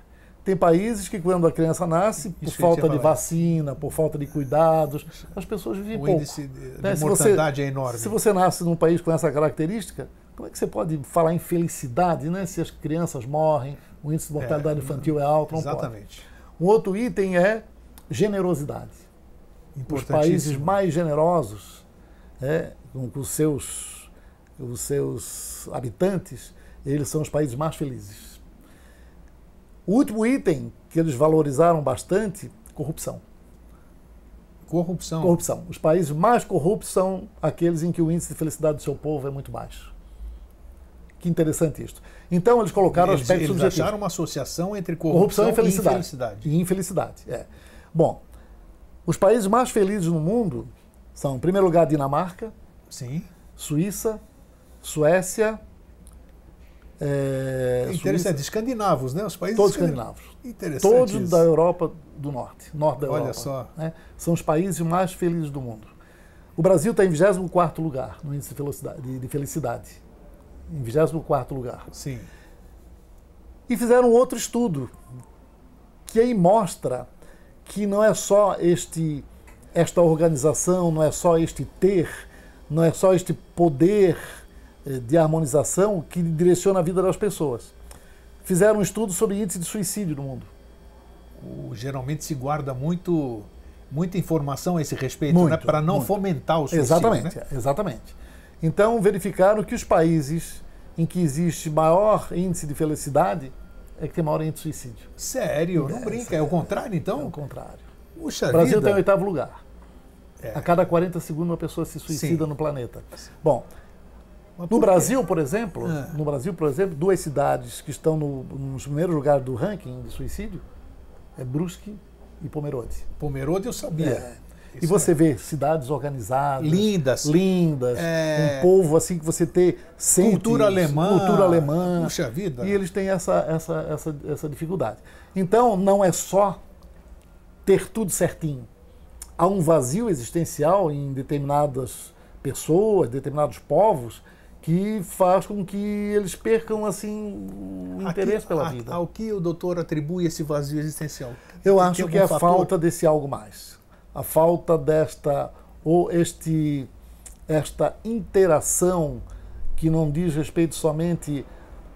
Tem países que, quando a criança nasce, por Isso falta de vacina, por falta de cuidados, as pessoas vivem o pouco. O índice de, né? de mortalidade é enorme. Se você nasce num país com essa característica, como é que você pode falar em felicidade né? se as crianças morrem, o índice de mortalidade é, infantil é alto? Não exatamente. Pode. Um outro item é generosidade. Os países mais generosos, é, com os seus os seus habitantes, eles são os países mais felizes. O último item que eles valorizaram bastante, corrupção. Corrupção. Corrupção. Os países mais corruptos são aqueles em que o índice de felicidade do seu povo é muito baixo. Que interessante isto. Então eles colocaram eles, aspectos eles subjetivos. acharam uma associação entre corrupção, corrupção e felicidade. E infelicidade. E infelicidade, é. Bom, os países mais felizes no mundo são, em primeiro lugar, Dinamarca, Sim. Suíça, Suécia. É, Interessante, Suíça, escandinavos, né? Os países todos escandinavos. Interessante. Todos isso. da Europa do Norte, norte da Olha Europa. Olha só. Né? São os países mais felizes do mundo. O Brasil está em 24 lugar no índice de felicidade. De felicidade. Em 24 lugar. Sim. E fizeram outro estudo que aí mostra que não é só este esta organização, não é só este ter, não é só este poder eh, de harmonização que direciona a vida das pessoas. Fizeram um estudo sobre índice de suicídio no mundo. O, geralmente se guarda muito muita informação a esse respeito, né? para não muito. fomentar o suicídio. Exatamente, né? exatamente. Então verificaram que os países em que existe maior índice de felicidade é que tem maior índice de suicídio. Sério? Não é, brinca, é, é o contrário então? É o contrário. Puxa o Brasil está tem oitavo lugar. É. A cada 40 segundos uma pessoa se suicida Sim. no planeta. Bom, no Brasil, por exemplo, é. no Brasil, por exemplo, duas cidades que estão no, nos primeiros lugares do ranking de suicídio é Brusque e Pomerode. Pomerode eu sabia. É. E você é. vê cidades organizadas, lindas, lindas, é. um povo assim que você tem cultura alemã, cultura alemã. Puxa vida. E eles têm essa, essa, essa, essa dificuldade. Então não é só ter tudo certinho. Há um vazio existencial em determinadas pessoas, determinados povos que faz com que eles percam assim o interesse pela a, vida. Ao que o doutor atribui esse vazio existencial? Eu Tem acho que é a fator? falta desse algo mais, a falta desta ou este esta interação que não diz respeito somente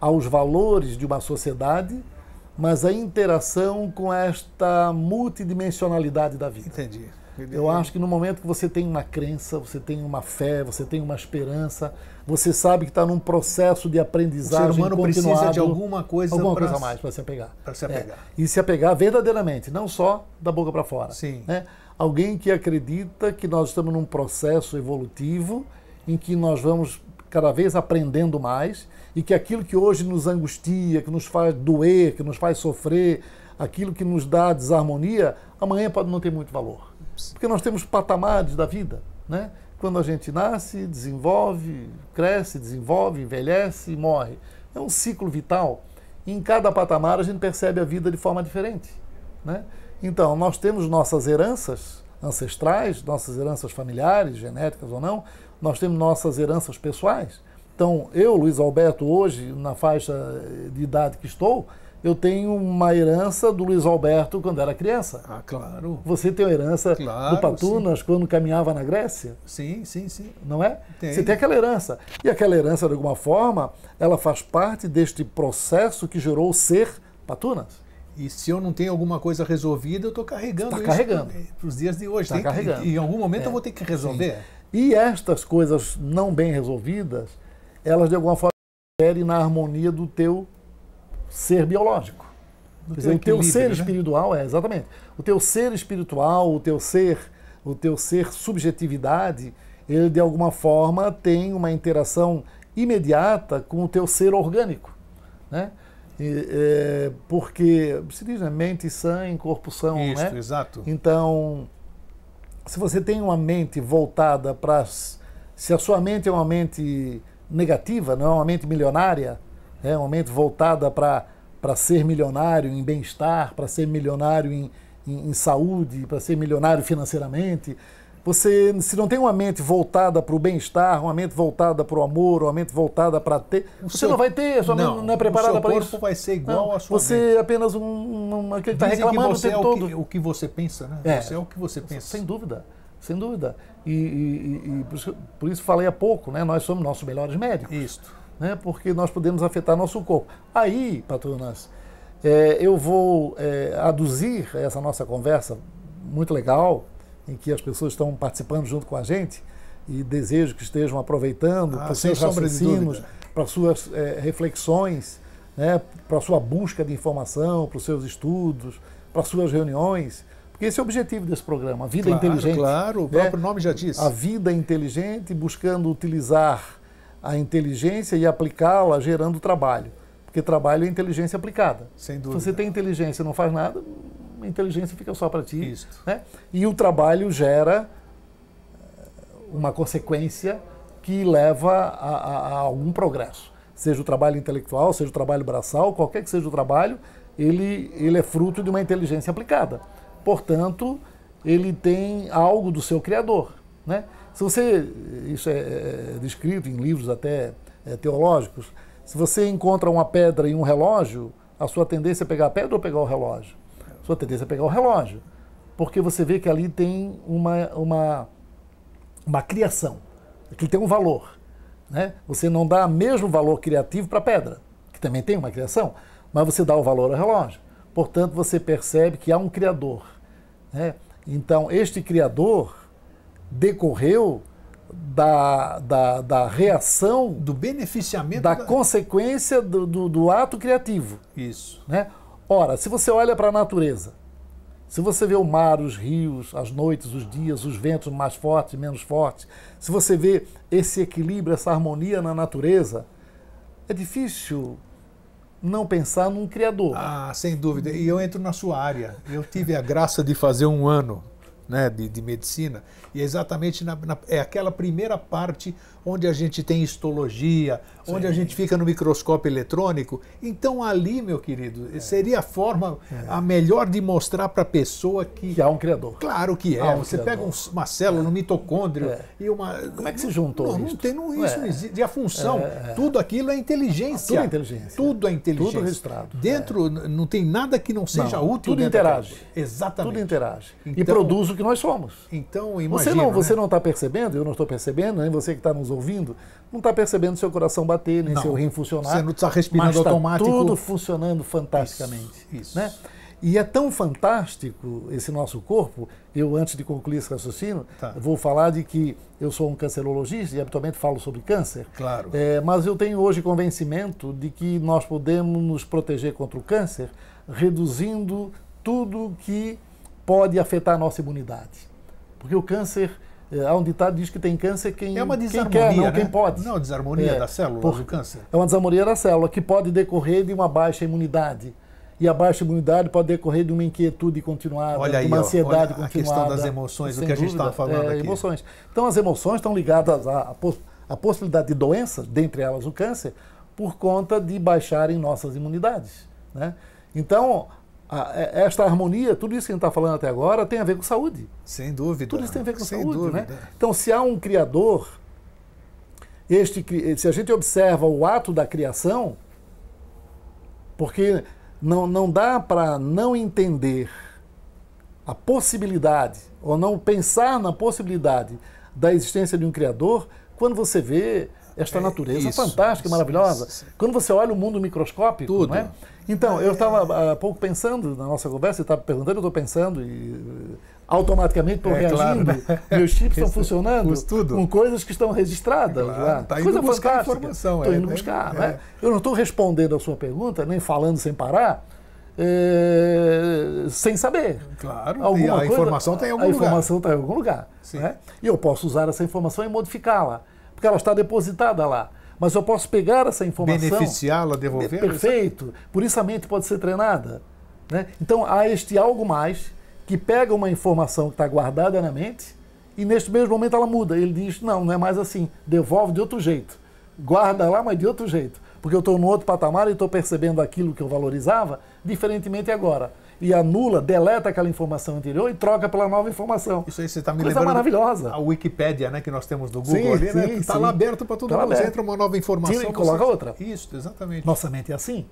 aos valores de uma sociedade, mas a interação com esta multidimensionalidade da vida. Entendi. Eu acho que no momento que você tem uma crença, você tem uma fé, você tem uma esperança, você sabe que está num processo de aprendizagem continuado. O ser humano precisa de alguma coisa, alguma pra, coisa a mais para se apegar. Para se apegar. É, e se apegar verdadeiramente, não só da boca para fora. Sim. Né? Alguém que acredita que nós estamos num processo evolutivo em que nós vamos cada vez aprendendo mais e que aquilo que hoje nos angustia, que nos faz doer, que nos faz sofrer, aquilo que nos dá desarmonia, amanhã pode não ter muito valor. Porque nós temos patamares da vida, né? Quando a gente nasce, desenvolve, cresce, desenvolve, envelhece e morre. É um ciclo vital. E em cada patamar a gente percebe a vida de forma diferente, né? Então, nós temos nossas heranças ancestrais, nossas heranças familiares, genéticas ou não, nós temos nossas heranças pessoais. Então, eu, Luiz Alberto, hoje, na faixa de idade que estou, eu tenho uma herança do Luiz Alberto quando era criança. Ah, claro. Você tem uma herança claro, do Patunas sim. quando caminhava na Grécia? Sim, sim, sim. Não é? Tem. Você tem aquela herança. E aquela herança, de alguma forma, ela faz parte deste processo que gerou o ser Patunas. E se eu não tenho alguma coisa resolvida, eu estou carregando tá isso carregando. para os dias de hoje. está carregando. Que, em algum momento é. eu vou ter que resolver. Sim. E estas coisas não bem resolvidas, elas de alguma forma interferem na harmonia do teu ser biológico. dizer, o teu ser né? espiritual é exatamente. O teu ser espiritual, o teu ser, o teu ser subjetividade, ele de alguma forma tem uma interação imediata com o teu ser orgânico, né? E, é, porque se diz, né? Mente sã em corpo são, Isso, né? exato. Então, se você tem uma mente voltada para se a sua mente é uma mente negativa, não é uma mente milionária, é né, uma mente voltada para ser milionário em bem-estar, para ser milionário em, em, em saúde, para ser milionário financeiramente. Você, se não tem uma mente voltada para o bem-estar, uma mente voltada para o amor, uma mente voltada para ter, o você seu... não vai ter, sua não, mente não é preparada para isso. O corpo vai ser igual não, à sua Você mente. é apenas um, um aquele que está reclamando que você o tempo é o todo. Que, o que você pensa, né? É, você é o que você pensa. Sem dúvida, sem dúvida. E, e, e por, isso, por, isso, falei há pouco, né? Nós somos nossos melhores médicos. Isso né? porque nós podemos afetar nosso corpo. Aí, patronas, é, eu vou é, aduzir essa nossa conversa muito legal, em que as pessoas estão participando junto com a gente, e desejo que estejam aproveitando ah, para seus raciocínios, para suas é, reflexões, né, para sua busca de informação, para os seus estudos, para suas reuniões. Porque esse é o objetivo desse programa, a vida claro, inteligente. Claro, o né? próprio né? nome já diz. A vida inteligente, buscando utilizar a inteligência e aplicá-la gerando trabalho. Porque trabalho é inteligência aplicada. Sem dúvida. Se você tem inteligência e não faz nada, a inteligência fica só para ti. Isso. Né? E o trabalho gera eh, uma consequência que leva a, a, a algum progresso. Seja o trabalho intelectual, seja o trabalho braçal, qualquer que seja o trabalho, ele, ele é fruto de uma inteligência aplicada. Portanto, ele tem algo do seu criador. Né? Se você, isso é, é, é, descrito em livros até é, teológicos, se você encontra uma pedra e um relógio, a sua tendência é pegar a pedra ou pegar o relógio? A sua tendência é pegar o relógio, porque você vê que ali tem uma, uma, uma criação, que tem um valor. Né? Você não dá o mesmo valor criativo para a pedra, que também tem uma criação, mas você dá o valor ao relógio. Portanto, você percebe que há um criador. Né? Então, este criador decorreu da, da, da reação. Do beneficiamento. Da, da... consequência do, do, do, ato criativo. Isso. Né? Ora, se você olha para a natureza, se você vê o mar, os rios, as noites, os dias, os ventos mais fortes, menos fortes, se você vê esse equilíbrio, essa harmonia na natureza, é difícil não pensar num criador. Ah, sem dúvida. E eu entro na sua área. Eu tive a graça de fazer um ano né, de, de medicina, e é exatamente na, na, é aquela primeira parte onde a gente tem histologia, Sim. onde a gente fica no microscópio eletrônico. Então, ali, meu querido, é. seria a forma é. a melhor de mostrar para a pessoa que. Que há um criador. Claro que é. Um Você criador. pega um, uma célula, um é. mitocôndrio é. e uma. Como é que se juntou? Não, não tem não, isso, é. não existe. E a função, tudo aquilo é inteligência. tudo é inteligência. Tudo é inteligência. Tudo registrado. Dentro, não tem nada que não seja não, útil. Tudo interage. Exatamente. Tudo interage. Então, e produz o que nós somos. Então, imagina. Você né? não está percebendo, eu não estou percebendo, nem você que está nos ouvindo, não está percebendo seu coração bater, nem não. seu rim funcionar. Você não está respirando mas tá automático. tudo funcionando fantasticamente. Isso, isso. Né? E é tão fantástico esse nosso corpo, eu antes de concluir esse raciocínio, tá. vou falar de que eu sou um cancerologista e habitualmente falo sobre câncer. Claro. É, mas eu tenho hoje convencimento de que nós podemos nos proteger contra o câncer reduzindo tudo que pode afetar a nossa imunidade. Porque o câncer é, há um ditado que diz que tem câncer quem, é uma quem quer, não né? quem pode. Não, desarmonia é, da célula, por, do câncer. É uma desarmonia da célula que pode decorrer de uma baixa imunidade. E a baixa imunidade pode decorrer de uma inquietude continuada, olha aí, de uma ansiedade ó, olha continuada. a questão das emoções, o que a gente estava falando é, aqui. Emoções. Então, as emoções estão ligadas à, à possibilidade de doenças, dentre elas o câncer, por conta de baixarem nossas imunidades. Né? Então, é, esta harmonia, tudo isso que a gente está falando até agora, tem a ver com saúde. Sem dúvida. Tudo isso tem a ver com Sem saúde, né? dúvida. né? Então, se há um criador, este, se a gente observa o ato da criação, porque não, não dá para não entender a possibilidade, ou não pensar na possibilidade da existência de um criador, quando você vê esta é natureza isso, fantástica, isso, maravilhosa. Isso, quando você olha o mundo microscópico, Tudo. não é? Então, eu estava há ah, pouco pensando na nossa conversa, você estava perguntando, eu estou pensando e eh, automaticamente estou é, reagindo. Claro, né? Meus chips estão funcionando com coisas que estão registradas é claro, lá. Tá Coisa buscar informação. Estou é, indo né? buscar. É, né? Eu não estou respondendo a sua pergunta, nem falando sem parar, é, sem saber. Claro, alguma a informação está tá em algum lugar. A informação está em algum lugar. Né? E eu posso usar essa informação e modificá-la, porque ela está depositada lá. Mas eu posso pegar essa informação. Beneficiá-la, devolver Perfeito. Por isso a mente pode ser treinada. Né? Então há este algo mais que pega uma informação que está guardada na mente e neste mesmo momento ela muda. Ele diz: não, não é mais assim. Devolve de outro jeito. Guarda lá, mas de outro jeito. Porque eu estou no outro patamar e estou percebendo aquilo que eu valorizava diferentemente agora e anula, deleta aquela informação anterior e troca pela nova informação. Isso aí você está me Coisa lembrando. maravilhosa. A Wikipédia, né, que nós temos do Google né, sim, ali, tá sim, né? Está lá aberto para todo tá mundo. Você entra uma nova informação. Tira e coloca você... outra. Isso, exatamente. Nossa mente é assim.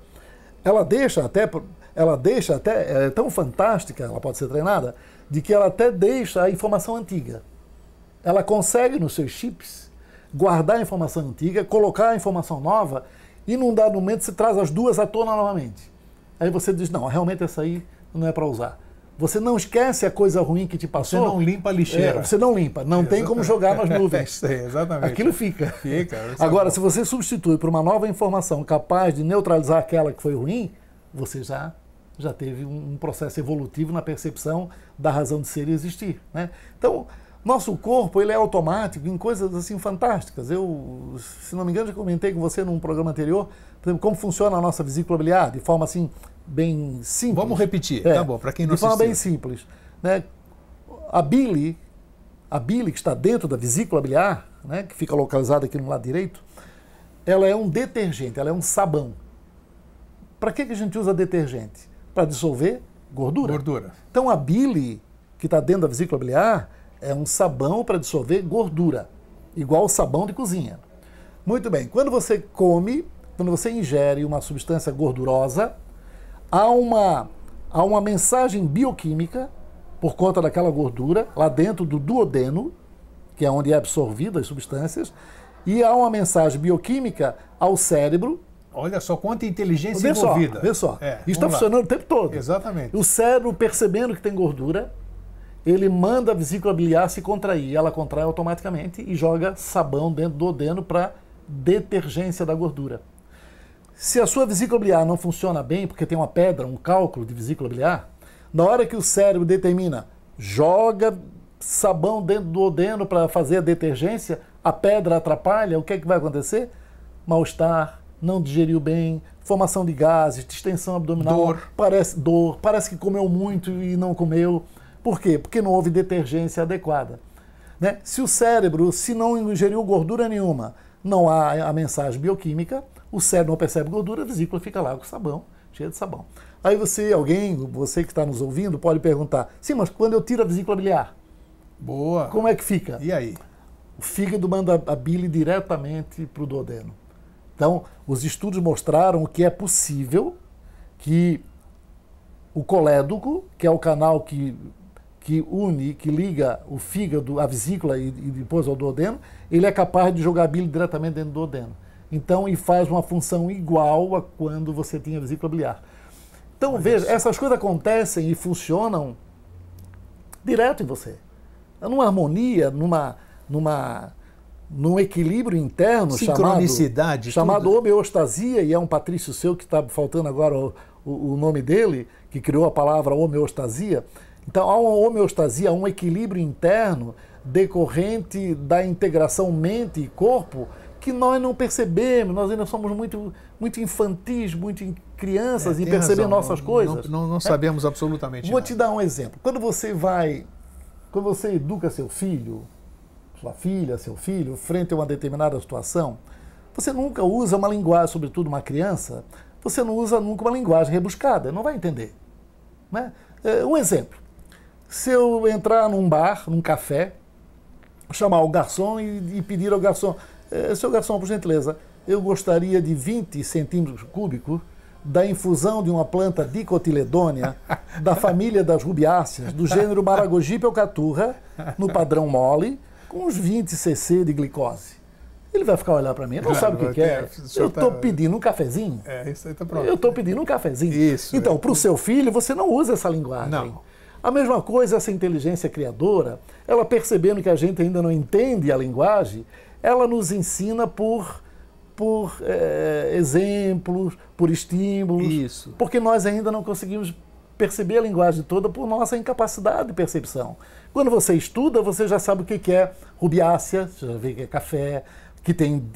Ela deixa até. Ela deixa até. É tão fantástica, ela pode ser treinada, de que ela até deixa a informação antiga. Ela consegue nos seus chips guardar a informação antiga, colocar a informação nova e num dado momento se traz as duas à tona novamente. Aí você diz, não, realmente essa aí não é para usar. Você não esquece a coisa ruim que te passou. Você não limpa a lixeira. É, você não limpa. Não tem como jogar nas nuvens. exatamente. Aquilo fica. Fica. É Agora, se você substitui por uma nova informação capaz de neutralizar aquela que foi ruim, você já já teve um processo evolutivo na percepção da razão de ser e existir. Né? Então, nosso corpo ele é automático em coisas assim fantásticas. Eu, se não me engano, já comentei com você num programa anterior, como funciona a nossa vesícula biliar, de forma assim bem simples. Vamos repetir, é, tá bom, para quem não De assistiu. forma bem simples. Né? A bile, a bile que está dentro da vesícula biliar, né, que fica localizada aqui no lado direito, ela é um detergente, ela é um sabão. Para que, que a gente usa detergente? Para dissolver gordura. Gordura. Então a bile que está dentro da vesícula biliar é um sabão para dissolver gordura, igual o sabão de cozinha. Muito bem, quando você come, quando você ingere uma substância gordurosa, há uma, há uma mensagem bioquímica por conta daquela gordura lá dentro do duodeno, que é onde é absorvida as substâncias, e há uma mensagem bioquímica ao cérebro. Olha só quanta inteligência vê envolvida. Só, vê só. É, Isso está funcionando o tempo todo. Exatamente. O cérebro, percebendo que tem gordura, ele manda a vesícula biliar se contrair. Ela contrai automaticamente e joga sabão dentro do odeno para detergência da gordura. Se a sua vesícula biliar não funciona bem porque tem uma pedra, um cálculo de vesícula biliar, na hora que o cérebro determina joga sabão dentro do odeno para fazer a detergência, a pedra atrapalha, o que é que vai acontecer? Mal-estar, não digeriu bem, formação de gases, distensão abdominal, dor. parece dor, parece que comeu muito e não comeu. Por quê? Porque não houve detergência adequada. Né? Se o cérebro, se não ingeriu gordura nenhuma, não há a mensagem bioquímica, o cérebro não percebe gordura, a vesícula fica lá com sabão, cheia de sabão. Aí você, alguém, você que está nos ouvindo, pode perguntar: sim, mas quando eu tiro a vesícula biliar? Boa! Como é que fica? E aí? O fígado manda a bile diretamente para o duodeno. Então, os estudos mostraram que é possível que o colédoco, que é o canal que, que une, que liga o fígado à vesícula e, e depois ao duodeno, ele é capaz de jogar bile diretamente dentro do duodeno. Então, e faz uma função igual a quando você tinha vesícula biliar. Então, Olha veja, isso. essas coisas acontecem e funcionam direto em você. Numa harmonia, numa, numa, num equilíbrio interno Sincronicidade, chamado, chamado homeostasia, e é um patrício seu que está faltando agora o, o, o nome dele, que criou a palavra homeostasia. Então, há uma homeostasia, há um equilíbrio interno decorrente da integração mente e corpo que nós não percebemos, nós ainda somos muito, muito infantis, muito crianças é, em perceber razão, nossas não, coisas. Não, não, não sabemos é. absolutamente Vou nada. te dar um exemplo. Quando você vai, quando você educa seu filho, sua filha, seu filho, frente a uma determinada situação, você nunca usa uma linguagem, sobretudo uma criança, você não usa nunca uma linguagem rebuscada, não vai entender. Né? É, um exemplo. Se eu entrar num bar, num café, chamar o garçom e, e pedir ao garçom, eh, seu garçom, por gentileza, eu gostaria de 20 centímetros cúbicos da infusão de uma planta dicotiledônia da família das rubiáceas, do gênero Maragogipe ou Caturra, no padrão mole, com uns 20 cc de glicose. Ele vai ficar olhando para mim, não claro, sabe o que, quer? é. Eu estou tá- pedindo um cafezinho. É, isso aí tá pronto. Eu estou pedindo um cafezinho. Isso. Então, é. para o seu filho, você não usa essa linguagem. Não. A mesma coisa, essa inteligência criadora, ela percebendo que a gente ainda não entende a linguagem, ela nos ensina por por é, exemplos, por estímulos, Isso. porque nós ainda não conseguimos perceber a linguagem toda por nossa incapacidade de percepção. Quando você estuda, você já sabe o que é rubiácea, você já vê que é café, que tem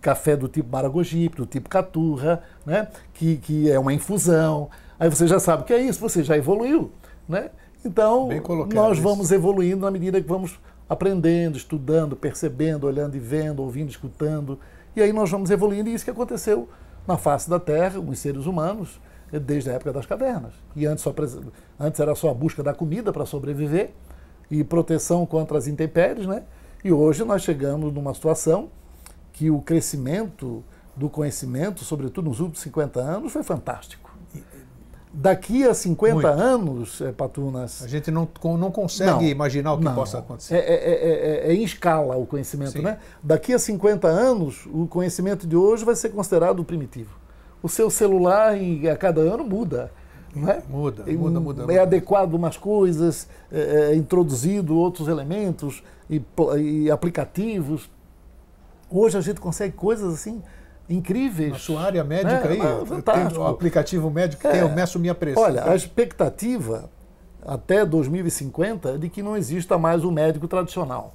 café do tipo maragogipe, do tipo caturra, né? que, que é uma infusão. Aí você já sabe o que é isso, você já evoluiu. Né? Então, nós vamos isso. evoluindo na medida que vamos aprendendo, estudando, percebendo, olhando e vendo, ouvindo, escutando. E aí nós vamos evoluindo, e isso que aconteceu na face da Terra, os seres humanos, desde a época das cavernas. E antes, só, antes era só a busca da comida para sobreviver e proteção contra as intempéries, né? E hoje nós chegamos numa situação que o crescimento do conhecimento, sobretudo nos últimos 50 anos, foi fantástico. Daqui a 50 Muito. anos, é, Patunas. A gente não, não consegue não, imaginar o que não. possa acontecer. É, é, é, em escala o conhecimento, Sim. né? Daqui a 50 anos, o conhecimento de hoje vai ser considerado primitivo. O seu celular, a cada ano, muda. Né? Muda, muda, muda. É adequado umas coisas, é, introduzido outros elementos e, e aplicativos. Hoje a gente consegue coisas assim incríveis. A sua área médica né? aí, ah, o aplicativo médico que é. tem, eu meço minha pressão. Olha, a expectativa até 2050 é de que não exista mais o médico tradicional.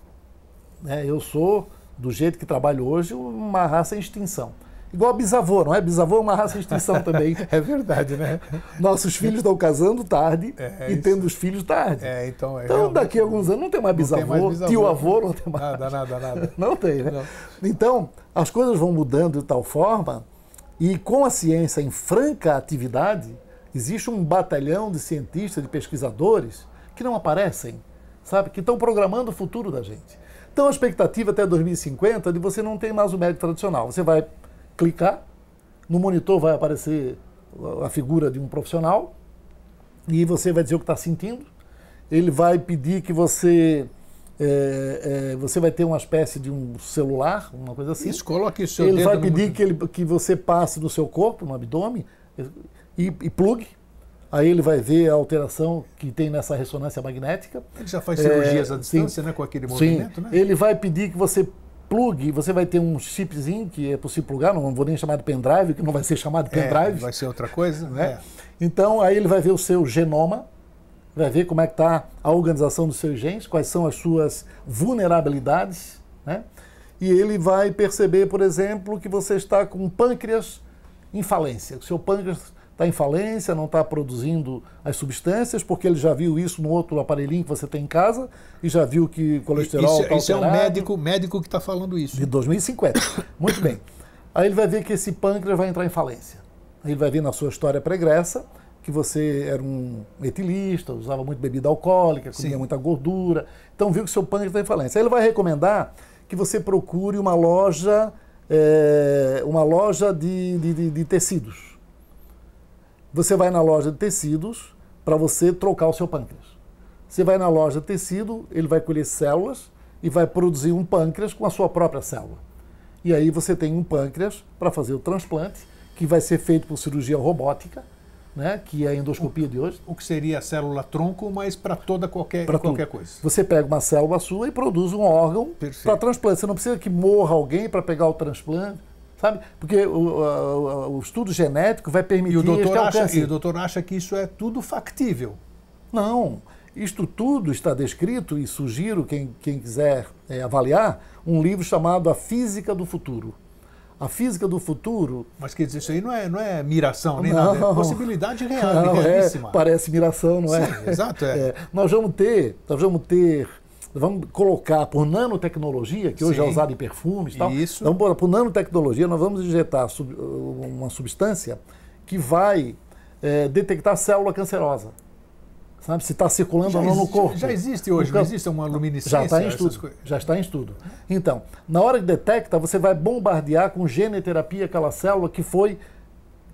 Né? Eu sou, do jeito que trabalho hoje, uma raça em extinção. Igual bisavô, não é? Bisavô é uma raça em extinção também. é verdade, né? Nossos filhos estão casando tarde é, é e tendo os filhos tarde. É, então, é então daqui a alguns anos não tem mais bisavô, tio-avô não tem mais. Nada, nada, nada. não tem, né? Não. Então, as coisas vão mudando de tal forma, e com a ciência em franca atividade, existe um batalhão de cientistas, de pesquisadores, que não aparecem, sabe? Que estão programando o futuro da gente. Então a expectativa até 2050 é de você não ter mais o médico tradicional. Você vai clicar, no monitor vai aparecer a figura de um profissional, e você vai dizer o que está sentindo. Ele vai pedir que você é, é, você vai ter uma espécie de um celular, uma coisa assim. Isso, coloque o seu Ele vai pedir no... que, ele, que você passe no seu corpo, no abdômen, e, e plugue. Aí ele vai ver a alteração que tem nessa ressonância magnética. Ele já faz cirurgias é, à distância, sim, né? Com aquele movimento, sim. né? Ele vai pedir que você plugue, você vai ter um chipzinho que é possível plugar, não vou nem chamar de pendrive, que não vai ser chamado de é, pendrive. É, vai ser outra coisa, né? É. Então aí ele vai ver o seu genoma vai ver como é que está a organização dos seus genes, quais são as suas vulnerabilidades, né? E ele vai perceber, por exemplo, que você está com o pâncreas em falência, que seu pâncreas está em falência, não está produzindo as substâncias, porque ele já viu isso no outro aparelhinho que você tem em casa e já viu que colesterol está Isso, é- tá isso é um médico, médico que está falando isso. De 2050. Muito bem. Aí ele vai ver que esse pâncreas vai entrar em falência. Ele vai ver na sua história pregressa que você era um etilista, usava muito bebida alcoólica, comia Sim. muita gordura. Então viu que seu pâncreas está em falência. Aí ele vai recomendar que você procure uma loja, é, uma loja de, de, de tecidos. Você vai na loja de tecidos para você trocar o seu pâncreas. Você vai na loja de tecido, ele vai colher células e vai produzir um pâncreas com a sua própria célula. E aí você tem um pâncreas para fazer o transplante, que vai ser feito por cirurgia robótica né, que é a endoscopia o, de hoje. O que seria a célula-tronco, mas para toda qualquer, pra qualquer tudo. coisa. Você pega uma célula sua e produz um órgão para transplante. Você não precisa que morra alguém para pegar o transplante. Sabe? Porque o, o, o estudo genético vai permitir e o doutor acha, E o doutor acha que isso é tudo factível. Não. Isto tudo está descrito, e sugiro quem, quem quiser é, avaliar, um livro chamado A Física do Futuro a física do futuro. Mas quer dizer, isso aí não é, não é miração, nem não, nada. É possibilidade real, não, é, realíssima. É, parece miração, não é? Sim, exato. É. é. nós vamos ter, nós vamos ter, vamos colocar por nanotecnologia, que hoje é usado em perfumes e tal. Isso. Então, por, por nanotecnologia, nós vamos injetar sub, uma substância que vai é, detectar célula cancerosa. Sabe, se está circulando já ou não no corpo. Já existe hoje, não existe uma luminescência? Já está em estudo. Já está em estudo. Então, na hora que detecta, você vai bombardear com geneterapia aquela célula que foi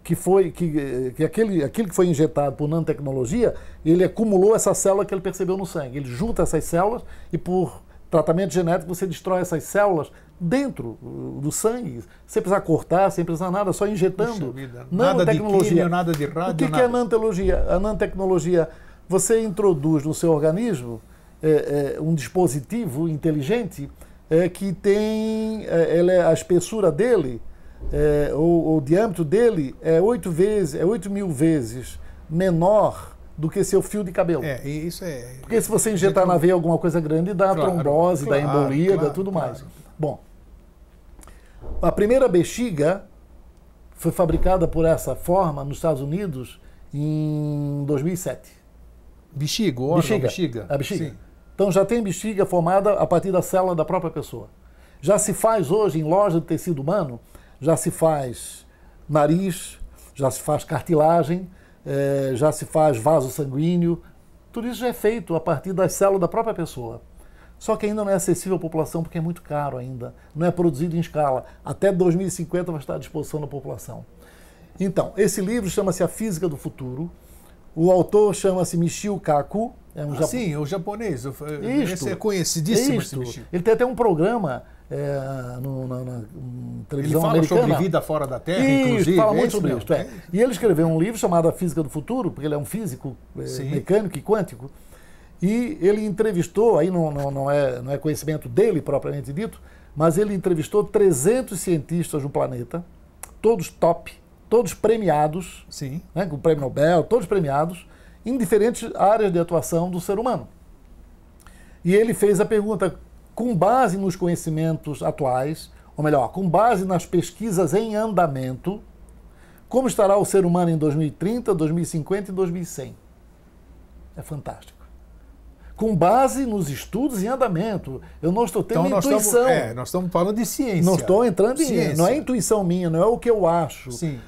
que foi que, eh, que aquele, aquilo que foi injetado por nanotecnologia, ele acumulou essa célula que ele percebeu no sangue. Ele junta essas células e por tratamento genético você destrói essas células dentro uh, do sangue, sem precisar cortar, sem precisar nada, só injetando. nanotecnologia vida, nada nanotecnologia. de químio, nada de rádio. O que, nada. que é a nanotecnologia? A nanotecnologia você introduz no seu organismo é, é, um dispositivo inteligente é, que tem é, ela, é, a espessura dele, é, ou, o diâmetro dele, é oito vezes, é 8 mil vezes menor do que seu fio de cabelo. É, isso é. Porque se você injetar na veia alguma coisa grande, dá claro, trombose, claro, dá embolia, claro, dá tudo mais. Bom, a primeira bexiga foi fabricada por essa forma nos Estados Unidos em 2007. Bexiga, órgão, bexiga. bexiga. A bexiga. Sim. Então já tem bexiga formada a partir da célula da própria pessoa. Já se faz hoje em loja de tecido humano, já se faz nariz, já se faz cartilagem, eh, já se faz vaso sanguíneo. Tudo isso já é feito a partir das células da própria pessoa. Só que ainda não é acessível à população porque é muito caro ainda. Não é produzido em escala. Até 2050 vai estar à disposição da população. Então, esse livro chama-se A Física do Futuro o autor chama-se Michio Kaku. É um ah, japo... Sim, o japonês. Isso. é conhecidíssimo isto. esse Michio. Ele tem até um programa é, no, na, na, hum, televisão ele fala americana. sobre vida fora da Terra, isso, inclusive. fala é muito sobre é. É isso. É. E ele escreveu um livro chamado A Física do Futuro, porque ele é um físico é, mecânico e quântico. E ele entrevistou, aí não, não, não, é, não é conhecimento dele propriamente dito, mas ele entrevistou 300 cientistas do planeta, todos top, todos premiados, Sim. Né, com o prêmio Nobel, todos premiados, em diferentes áreas de atuação do ser humano. E ele fez a pergunta, com base nos conhecimentos atuais, ou melhor, com base nas pesquisas em andamento, como estará o ser humano em 2030, 2050 e 2100? É fantástico com base nos estudos em andamento. Eu não estou tendo então, intuição. Estamos, é, nós estamos falando de ciência. Não estou entrando ciência. em. Não é intuição minha, não é o que eu acho. Sim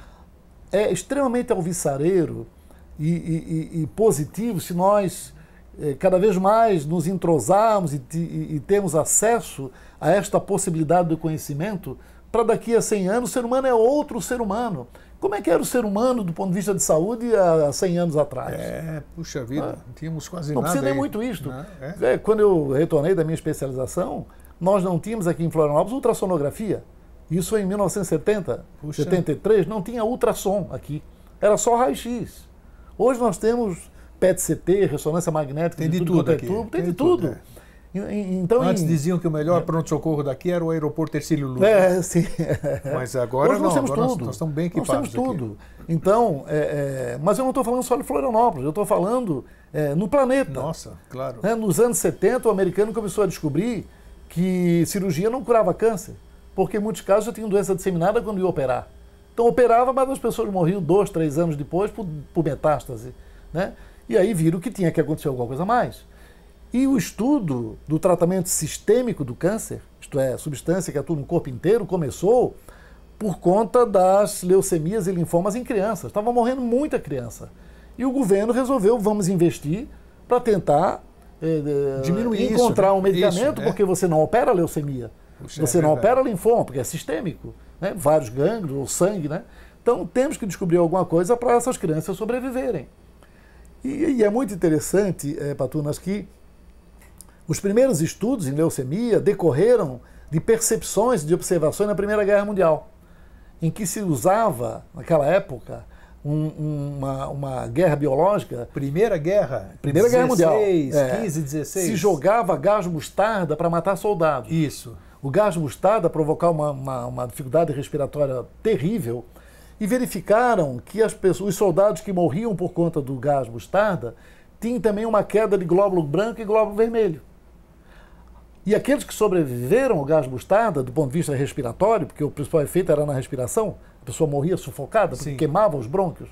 é extremamente alvissareiro e, e, e positivo se nós eh, cada vez mais nos entrosarmos e, e, temos acesso a esta possibilidade do conhecimento, para daqui a 100 anos o ser humano é outro ser humano. Como é que era o ser humano do ponto de vista de saúde há 100 anos atrás? É, puxa vida, ah, tínhamos quase não nada. Não precisa nem muito isto. é? É, quando eu retornei da minha especialização, nós não tínhamos aqui em Florianópolis ultrassonografia. Isso em 1970, Puxa. 73, não tinha ultrassom aqui. Era só raio-x. Hoje nós temos PET-CT, ressonância magnética, tem de, de tudo, tudo é aqui. É tubo, tem, tem, de tudo. tudo. Então, Antes em... diziam que o melhor é. pronto-socorro daqui era o aeroporto Ercílio Lula. É, né? sim. Mas agora Hoje nós não, temos tudo. Nós, nós, estamos bem equipados Nós temos tudo. Aqui. Então, é, é, mas eu não estou falando só de Florianópolis, eu estou falando é, no planeta. Nossa, claro. Né, nos anos 70, o americano começou a descobrir que cirurgia não curava câncer porque em muitos casos eu tinha doença disseminada quando ia operar. Então operava, mas as pessoas morriam dois, três anos depois por, por metástase. Né? E aí viram que tinha que acontecer alguma coisa a mais. E o estudo do tratamento sistêmico do câncer, isto é, substância que atua no corpo inteiro, começou por conta das leucemias e linfomas em crianças. Estava morrendo muita criança. E o governo resolveu, vamos investir para tentar é, diminuir encontrar isso, um né? medicamento, isso, né? porque é. você não opera a leucemia você é não opera linfoma, porque é sistêmico, né? vários gânglios ou sangue, né? Então temos que descobrir alguma coisa para essas crianças sobreviverem. E, e é muito interessante, é, eh, Patunas, que os primeiros estudos em leucemia decorreram de percepções, de observações na Primeira Guerra Mundial, em que se usava, naquela época, um, uma, uma, guerra biológica. Primeira guerra? Primeira 16, guerra mundial. 15, é, 16. Se jogava gás mostarda para matar soldados. Isso o gás mostarda provocar uma, uma, uma dificuldade respiratória terrível e verificaram que pessoas, os soldados que morriam por conta do gás mostarda tinham também uma queda de glóbulo branco e glóbulo vermelho. E aqueles que sobreviveram ao gás mostarda, do ponto de vista respiratório, porque o principal efeito era na respiração, a pessoa morria sufocada, porque queimava os brônquios.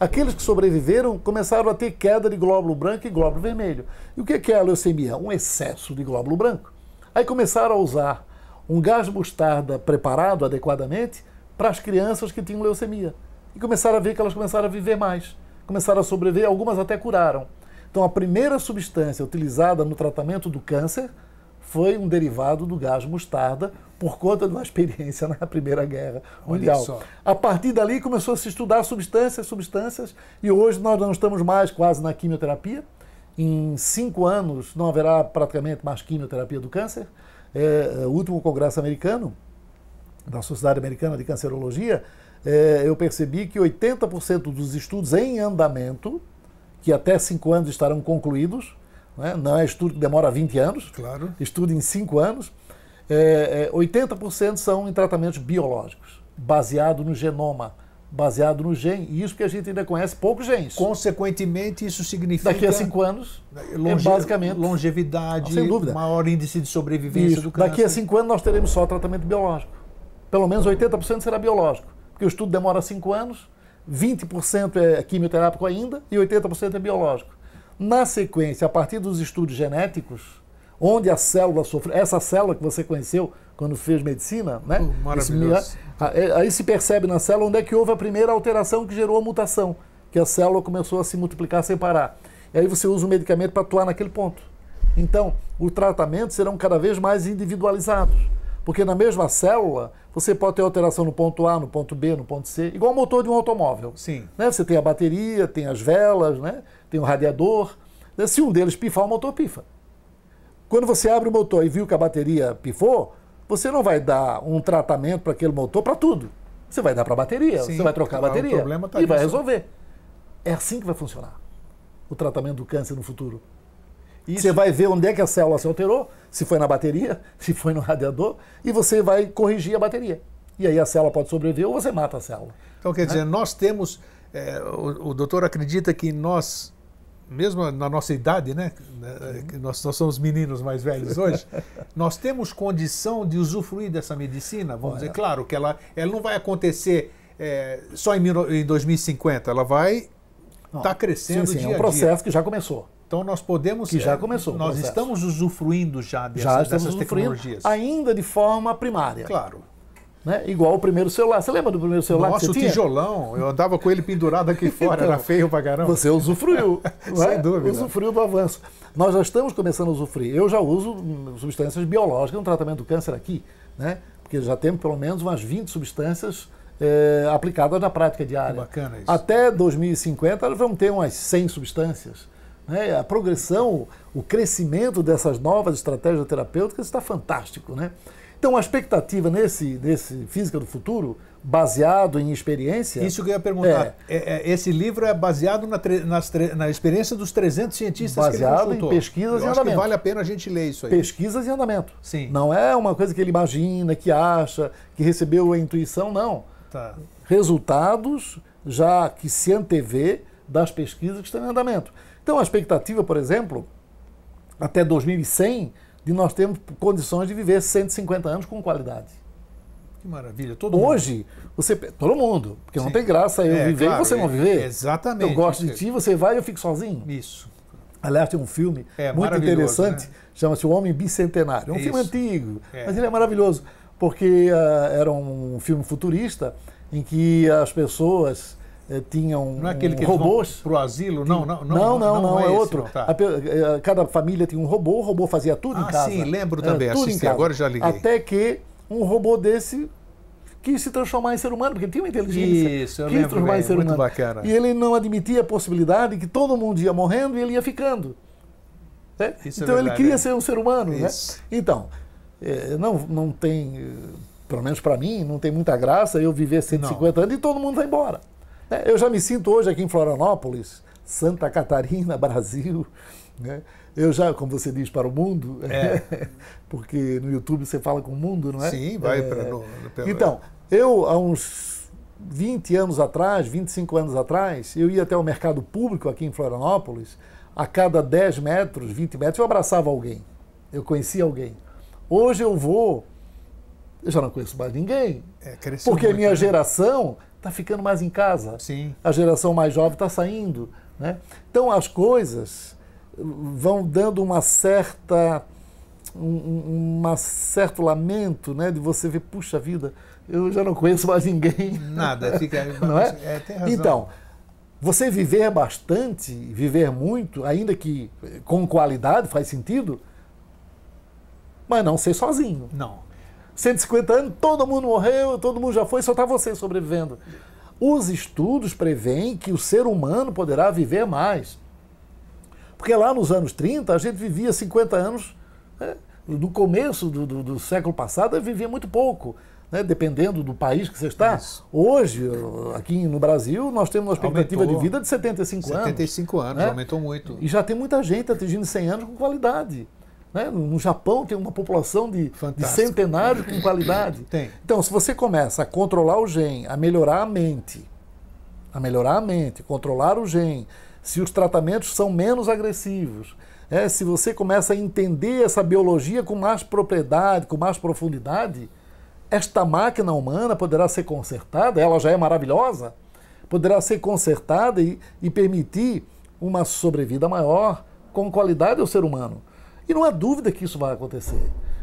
Aqueles que sobreviveram começaram a ter queda de glóbulo branco e glóbulo vermelho. E o que é, é a leucemia? Um excesso de glóbulo branco. Aí começaram a usar um gás mostarda preparado adequadamente para as crianças que tinham leucemia. E começaram a ver que elas começaram a viver mais, começaram a sobreviver, algumas até curaram. Então, a primeira substância utilizada no tratamento do câncer foi um derivado do gás mostarda por conta de uma experiência na Primeira Guerra Mundial. A partir dali começou a se estudar substâncias, substâncias, e hoje nós não estamos mais quase na quimioterapia. Em cinco anos não haverá praticamente mais quimioterapia do câncer. É, é, o último congresso americano, da Sociedade Americana de Cancerologia, é, eu percebi que 80% dos estudos em andamento, que até 5 anos estarão concluídos, né? não é estudo que demora 20 anos, claro. estudo em 5 anos, é, 80% é, são em tratamentos biológicos, baseado no genoma baseado no gen e isso que a gente ainda conhece poucos genes. Consequentemente, isso significa... Daqui a cinco anos, né, é longe... é basicamente... Longevidade, sem dúvida. maior índice de sobrevivência isso. do câncer. Daqui a cinco anos nós teremos só tratamento biológico. Pelo menos 80% será biológico, porque o estudo demora cinco anos, 20% é quimioterápico ainda e 80% é biológico. Na sequência, a partir dos estudos genéticos, onde a célula sofreu, essa célula que você conheceu quando fez medicina, né? maravilhoso. Esse, é, aí se percebe na célula onde é que houve a primeira alteração que gerou a mutação, que a célula começou a se multiplicar sem parar. E aí você usa o medicamento para atuar naquele ponto. Então, os tratamentos serão cada vez mais individualizados. Porque na mesma célula, você pode ter alteração no ponto A, no ponto B, no ponto C, igual o motor de um automóvel. Sim. Né? Você tem a bateria, tem as velas, né? tem o radiador. Né? Se um deles pifar, o motor pifa. Quando você abre o motor e viu que a bateria pifou, você não vai dar um tratamento para aquele motor para tudo. Você vai dar para a bateria, Sim, você vai trocar a bateria tá e vai resolver. É assim que vai funcionar o tratamento do câncer no futuro. Isso. Você vai ver onde é que a célula se alterou, se foi na bateria, se foi no radiador, e você vai corrigir a bateria. E aí a célula pode sobreviver ou você mata a célula. Então, quer né? dizer, nós temos. É, o, o doutor acredita que nós mesmo na nossa idade, né? Nós, nós somos meninos mais velhos hoje. nós temos condição de usufruir dessa medicina. Vamos Olha. dizer, claro que ela, ela não vai acontecer é, só em, em 2050. Ela vai estar tá crescendo sim, sim, é dia é um processo dia. que já começou. Então nós podemos que já é, começou. Nós estamos usufruindo já, dessas, já dessas usufruindo, tecnologias, ainda de forma primária. Claro. Né? Igual o primeiro celular. Você lembra do primeiro celular? Nossa, que você o tijolão. Tinha? Eu andava com ele pendurado aqui fora, então, era feio pra caramba. Você usufruiu. Sem é? dúvida. Usufruiu do avanço. Nós já estamos começando a usufruir. Eu já uso hum, substâncias biológicas no tratamento do câncer aqui, né? porque já temos pelo menos umas 20 substâncias é, aplicadas na prática diária. Que bacana isso. Até 2050 nós vamos ter umas 100 substâncias. Né? A progressão, o crescimento dessas novas estratégias terapêuticas está fantástico. Né? Então, a expectativa nesse, nesse Física do Futuro, baseado em experiência. Isso que eu ia perguntar. É, é, é esse livro é baseado na, nas, na experiência dos 300 cientistas baseado que ele em pesquisas eu em andamento. vale a pena a gente ler isso aí. Pesquisas em andamento. Sim. Não é uma coisa que ele imagina, que acha, que recebeu a intuição, não. Tá. Resultados já que se antevê das pesquisas que estão em andamento. Então, a expectativa, por exemplo, até 2100 de nós termos condições de viver 150 anos com qualidade. Que maravilha. Todo Hoje, mundo. você. Todo mundo. Porque Sim. não tem graça eu é, viver claro, e você é, não viver. Exatamente. Eu gosto de ti, você vai e eu fico sozinho. Isso. Aliás, tem um filme é, muito interessante, né? chama-se O Homem Bicentenário. É um Isso. filme antigo, é. mas ele é maravilhoso, porque uh, era um filme futurista em que as pessoas eh, tinham não é aquele que robôs. Para o asilo? Não, não, não. Não, não, não, é, é outro. Tá. Eh, cada família tinha um robô, o robô fazia tudo ah, em casa. Sim, lembro é, também, assisti, agora já liguei. Até que um robô desse que se transformar em ser humano, porque ele tinha uma inteligência. Isso, eu que lembro bem, ser muito humano. bacana. E ele não admitia a possibilidade que todo mundo ia morrendo e ele ia ficando. Né? Isso é então é verdade, ele queria ser um ser humano. Né? Isso. Né? Então, eh, não, não tem, pelo menos para mim, não tem muita graça eu viver 150 não. anos e todo mundo vai embora. É, eu já me sinto hoje aqui em Florianópolis, Santa Catarina, Brasil. Né? Eu já, como você diz, para o mundo, é. porque no YouTube você fala com o mundo, não é? Sim, vai é... para. o. Então, eu, há uns 20 anos atrás, 25 anos atrás, eu ia até o mercado público aqui em Florianópolis, a cada 10 metros, 20 metros, eu abraçava alguém. Eu conhecia alguém. Hoje eu vou, eu já não conheço mais ninguém. É, porque a minha né? geração está ficando mais em casa. Sim. A geração mais jovem está saindo. Né? Então as coisas vão dando uma certa um, um certo lamento, né, de você ver, puxa vida, eu já não conheço mais ninguém. Nada, fica não é? é tem razão. Então, você viver bastante, viver muito, ainda que com qualidade, faz sentido, mas não ser sozinho. Não. 150 anos, todo mundo morreu, todo mundo já foi, só está você sobrevivendo. Os estudos preveem que o ser humano poderá viver mais. Porque lá nos anos 30, a gente vivia 50 anos. Né? No começo do, do, do, século passado, vivia muito pouco. Né? dependendo do país que você está. Isso. Hoje, aqui no Brasil, nós temos uma expectativa aumentou. de vida de 75 anos. 75 anos, anos né? aumentou muito. E já tem muita gente atingindo 100 anos com qualidade. Né? No Japão tem uma população de, de centenários com qualidade. Tem. Então, se você começa a controlar o gene, a melhorar a mente, a melhorar a mente, controlar o gene, se os tratamentos são menos agressivos, é, se você começa a entender essa biologia com mais propriedade, com mais profundidade, esta máquina humana poderá ser consertada, ela já é maravilhosa, poderá ser consertada e, e permitir uma sobrevida maior com qualidade ao ser humano. E não há dúvida que isso vai acontecer.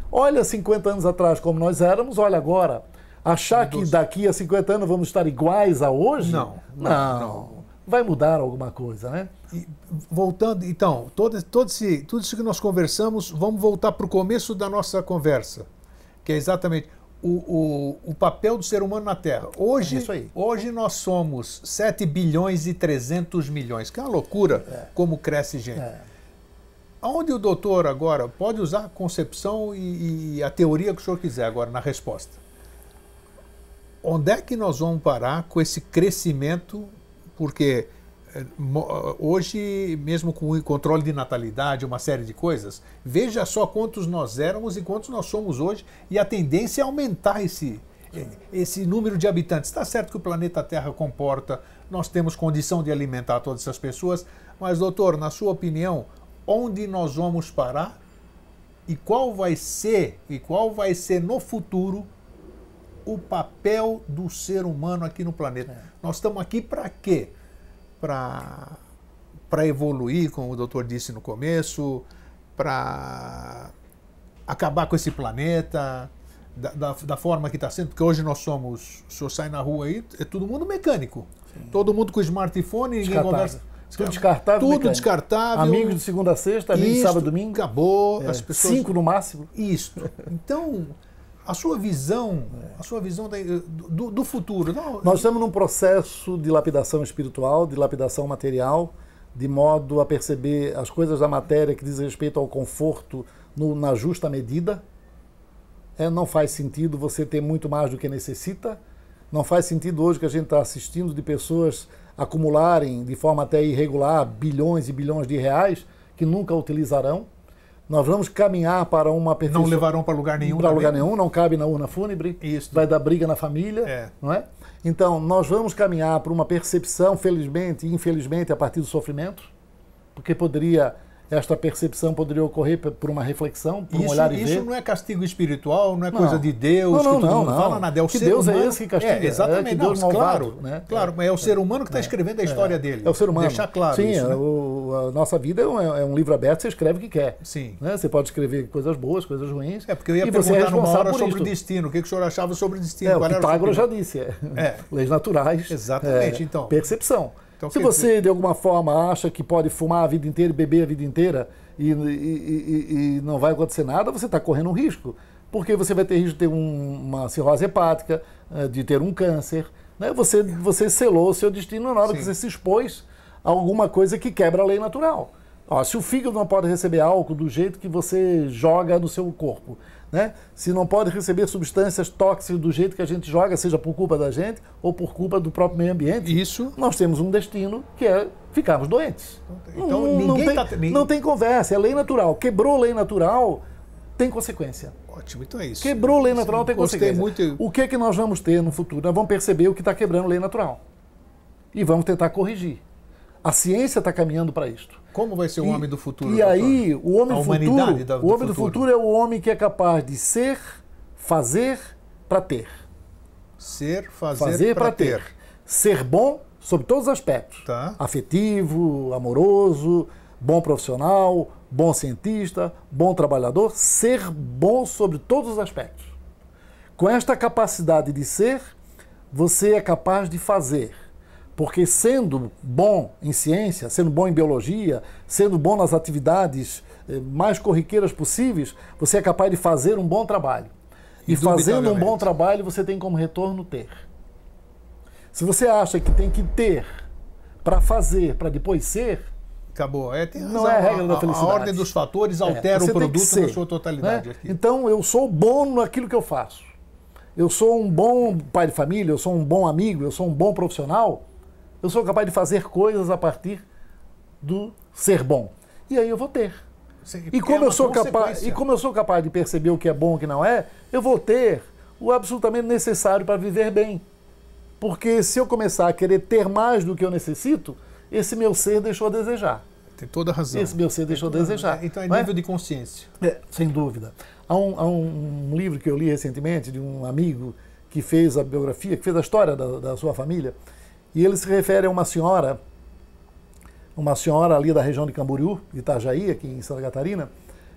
Olha 50 anos atrás como nós éramos, olha agora. Achar que daqui a 50 anos vamos estar iguais a hoje? Não. Não. não. Vai mudar alguma coisa, né? E, voltando, então, todo, todo esse, tudo isso que nós conversamos, vamos voltar para o começo da nossa conversa, que é exatamente o, o, o, papel do ser humano na Terra. Hoje, é hoje nós somos 7 bilhões e 300 milhões, que é uma loucura é. como cresce gente. É. Onde o doutor agora pode usar a concepção e, e, a teoria que o senhor quiser agora na resposta? Onde é que nós vamos parar com esse crescimento? Porque eh, eh, hoje, mesmo com o controle de natalidade, uma série de coisas, veja só quantos nós éramos e quantos nós somos hoje, e a tendência é aumentar esse, eh, esse número de habitantes. Está certo que o planeta Terra comporta, nós temos condição de alimentar todas essas pessoas, mas, doutor, na sua opinião, onde nós vamos parar e qual vai ser e qual vai ser no futuro o papel do ser humano aqui no planeta. É. Nós estamos aqui para quê? Para para evoluir, como o doutor disse no começo, para acabar com esse planeta da, da, da forma que está sendo, porque hoje nós somos, o senhor sai na rua aí, é todo mundo mecânico. Sim. Todo mundo com smartphone, ninguém conversa tudo descartável. Tudo mecânico. descartável. Amigos de segunda a sexta, amigos de sábado domingo. Acabou. É. As pessoas... Cinco no máximo. Isso. Então, a sua visão, a sua visão do, do futuro. Não... Nós estamos num processo de lapidação espiritual, de lapidação material, de modo a perceber as coisas da matéria que diz respeito ao conforto no, na justa medida. É, não faz sentido você ter muito mais do que necessita. Não faz sentido hoje que a gente está assistindo de pessoas acumularem de forma até irregular bilhões e bilhões de reais que nunca utilizarão. Nós vamos caminhar para uma perfeição. Não levarão para lugar nenhum. Para lugar nenhum, não cabe na urna fúnebre. Isso. Vai dar briga na família, é. não é? Então, nós vamos caminhar para uma percepção, felizmente e infelizmente, a partir do sofrimento, porque poderia esta percepção poderia ocorrer por uma reflexão, por um isso, olhar e Isso não é castigo espiritual, não é não. coisa de Deus, não, não, que todo mundo fala nada. É o que ser Deus é humano. é esse que castiga. É, exatamente. É, Deus não, malvado, claro, né? claro, é, é o ser humano que está é, escrevendo a é. história dele. É o ser humano. Deixar claro Sim, isso, né? o, a nossa vida é um, livro aberto, você escreve o que quer. Sim. Né? Você pode escrever coisas boas, coisas ruins. É, porque eu ia e perguntar numa hora sobre destino. O que, que o senhor achava sobre destino? É, o Pitágoras já disse. Leis naturais. Exatamente, então. Percepção. Então, Se você, dizer... de alguma forma, acha que pode fumar a vida inteira e beber a vida inteira e, e, e, e não vai acontecer nada, você está correndo um risco. Porque você vai ter risco de ter um, uma cirrose hepática, eh, de ter um câncer. Né? Você, você selou o seu destino na hora Sim. que você se expôs a alguma coisa que quebra a lei natural. Ó, se o fígado não pode receber álcool do jeito que você joga no seu corpo, né? se não pode receber substâncias tóxicas do jeito que a gente joga, seja por culpa da gente ou por culpa do próprio meio ambiente, Isso. nós temos um destino que é ficarmos doentes. Então, não, ninguém não tem, tá, ninguém... não tem conversa, é lei natural. Quebrou lei natural, tem consequência. Ótimo, então é isso. Quebrou lei natural, tem consequência. Muito... O que é que nós vamos ter no futuro? Nós vamos perceber o que está quebrando lei natural. E vamos tentar corrigir. A ciência está caminhando para isto. Como vai ser o homem do futuro? E aí, doutor? o homem, futuro, da, do o homem futuro. do futuro é o homem que é capaz de ser, fazer para ter. Ser, fazer, fazer para ter. ter. Ser bom sobre todos os aspectos: tá. afetivo, amoroso, bom profissional, bom cientista, bom trabalhador. Ser bom sobre todos os aspectos. Com esta capacidade de ser, você é capaz de fazer porque sendo bom em ciência, sendo bom em biologia, sendo bom nas atividades eh, mais corriqueiras possíveis, você é capaz de fazer um bom trabalho. E fazendo um bom trabalho, você tem como retorno ter. Se você acha que tem que ter para fazer, para depois ser, acabou. É, tem razão. Não é a regra da felicidade. A, a ordem dos fatores é, altera é, o produto ser, na sua né? totalidade. Né? Então eu sou bom naquilo que eu faço. Eu sou um bom pai de família, eu sou um bom amigo, eu sou um bom profissional eu sou capaz de fazer coisas a partir do ser bom. E aí eu vou ter. Sim, e, é como é eu sou capaz, e como eu sou capaz de perceber o que é bom e o que não é, eu vou ter o absolutamente necessário para viver bem. Porque se eu começar a querer ter mais do que eu necessito, esse meu ser deixou a desejar. Tem toda a razão. Esse meu ser deixou a desejar. Então é, é? nível é? de consciência. É, sem dúvida. Há um, há um, livro que eu li recentemente de um amigo que fez a biografia, que fez a história da, da sua família, e ele se refere a uma senhora, uma senhora ali da região de Camboriú, Itajaí, aqui em Santa Catarina.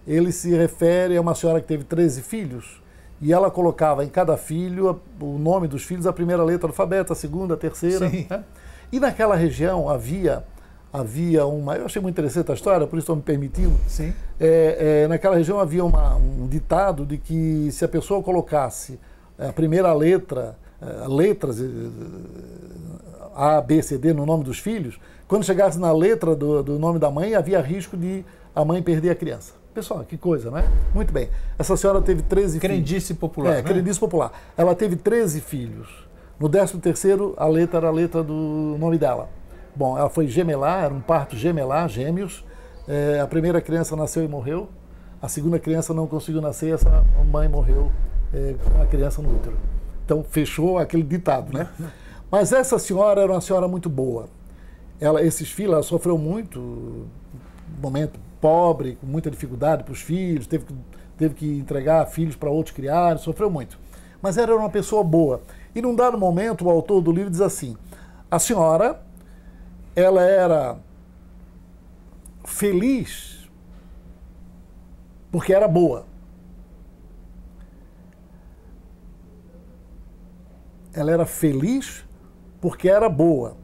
Ele se refere a uma senhora que teve 13 filhos e ela colocava em cada filho o nome dos filhos, a primeira letra do alfabeto, a segunda, a terceira. Né? E naquela região havia havia uma. Eu achei muito interessante a história, por isso estou me permitindo. Sim. É, é, naquela região havia uma, um ditado de que se a pessoa colocasse a primeira letra eh, letras eh, eh, A, B, C, D no nome dos filhos, quando chegasse na letra do, do nome da mãe, havia risco de a mãe perder a criança. Pessoal, que coisa, né? Muito bem. Essa senhora teve 13 crendice filhos. popular. É, né? crendice popular. Ela teve 13 filhos. No 13 a letra era a letra do nome dela. Bom, ela foi gemelar, era um parto gemelar, gêmeos. É, a primeira criança nasceu e morreu. A segunda criança não conseguiu nascer, essa mãe morreu é, com a criança no útero. Então fechou aquele ditado, né? Mas essa senhora era uma senhora muito boa. Ela, esses filhos, ela sofreu muito, momento pobre, com muita dificuldade para os filhos, teve que, teve que entregar filhos para outros criar, sofreu muito. Mas era uma pessoa boa. E num dado momento, o autor do livro diz assim: a senhora, ela era feliz porque era boa. ela era feliz porque era boa.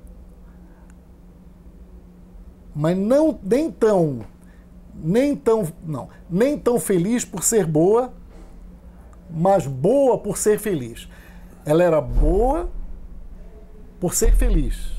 Mas não nem tão nem tão não, nem tão feliz por ser boa, mas boa por ser feliz. Ela era boa por ser feliz.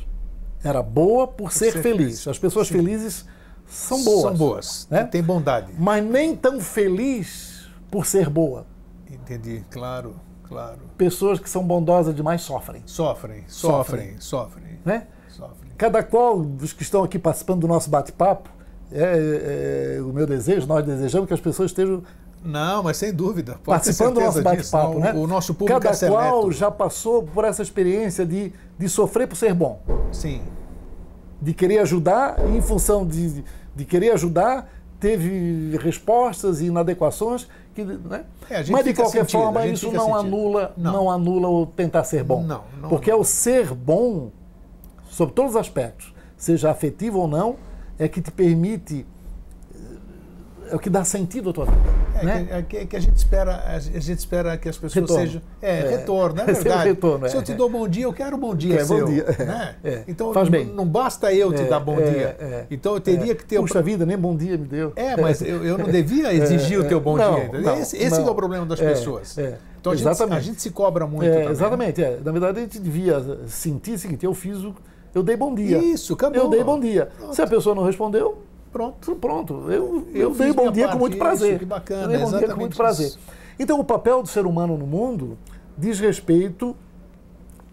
Era boa por, por ser, ser feliz. feliz. As pessoas Sim. felizes são boas. São boas. Né? Tem bondade. Mas nem tão feliz por ser boa. Entendi, claro. Claro. Pessoas que são bondosas demais sofrem. Sofrem, sofrem, sofrem. sofrem. Né? Sofrem. Cada qual dos que estão aqui participando do nosso bate-papo, é, é, é o meu desejo, nós desejamos que as pessoas estejam. Não, mas sem dúvida. Participando do nosso bate-papo, né? O nosso público Cada é qual já passou por essa experiência de, de sofrer por ser bom. Sim. De querer ajudar, e em função de, de querer ajudar, teve respostas e inadequações que, né? É, Mas de qualquer sentido, forma isso não sentido. anula, não. não. anula o tentar ser bom. Não, não porque não. é o ser bom sobre todos os aspectos, seja afetivo ou não, é que te permite é o que dá sentido à tua vida. É, né? que, é é que, a gente espera, a gente espera que as pessoas retorno. sejam. É, é, retorno, é verdade. Retorno, é. Se eu te dou bom dia, eu quero bom dia. É, seu, bom dia. Né? Então Faz bem. não basta eu te dar bom dia. Então eu teria que ter. Puxa um... vida, nem bom dia me deu. É, mas eu, eu não devia exigir o teu bom não, dia. Não, esse, esse é o problema das pessoas. Então a gente, a gente, se cobra muito. Né? exatamente. Na verdade, a gente devia sentir o seguinte: eu fiz o. Eu dei bom dia. Isso, acabou. Eu dei bom dia. Pronto. Se a pessoa não respondeu, Pronto. Pronto. Eu, eu, eu dei bom dia parte, com muito prazer. Isso, que bacana. Eu dei bom dia com muito isso. prazer. Então, o papel do ser humano no mundo diz respeito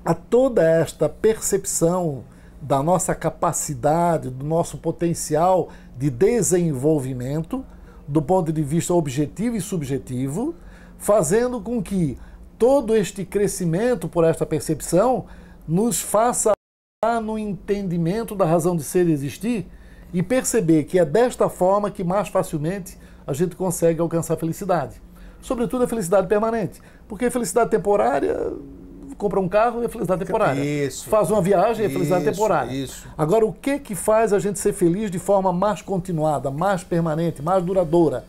a toda esta percepção da nossa capacidade, do nosso potencial de desenvolvimento, do ponto de vista objetivo e subjetivo, fazendo com que todo este crescimento por esta percepção nos faça no entendimento da razão de ser e existir e perceber que é desta forma que mais facilmente a gente consegue alcançar a felicidade. Sobretudo a felicidade permanente. Porque a felicidade temporária, compra um carro é felicidade temporária. Isso. Faz uma viagem é felicidade isso, temporária. Isso. Agora, o que é que faz a gente ser feliz de forma mais continuada, mais permanente, mais duradoura?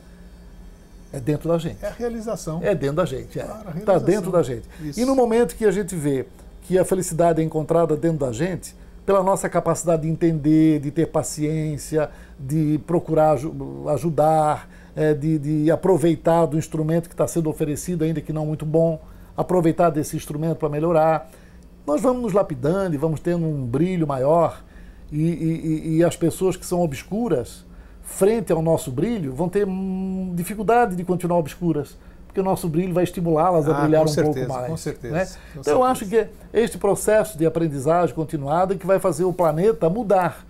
É dentro da gente. É a realização. É dentro da gente. Está é. claro, tá dentro da gente. Isso. E no momento que a gente vê que a felicidade é encontrada dentro da gente, pela nossa capacidade de entender, de ter paciência, de procurar ajudar, é, de, de aproveitar do instrumento que está sendo oferecido, ainda que não muito bom, aproveitar desse instrumento para melhorar. Nós vamos nos lapidando e vamos tendo um brilho maior, e, e, e as pessoas que são obscuras, frente ao nosso brilho, vão ter hum, dificuldade de continuar obscuras porque o nosso brilho vai estimulá-las a ah, brilhar um certeza, pouco mais. Com certeza. Né? Com então, certeza. eu acho que é este processo de aprendizagem continuada que vai fazer o planeta mudar.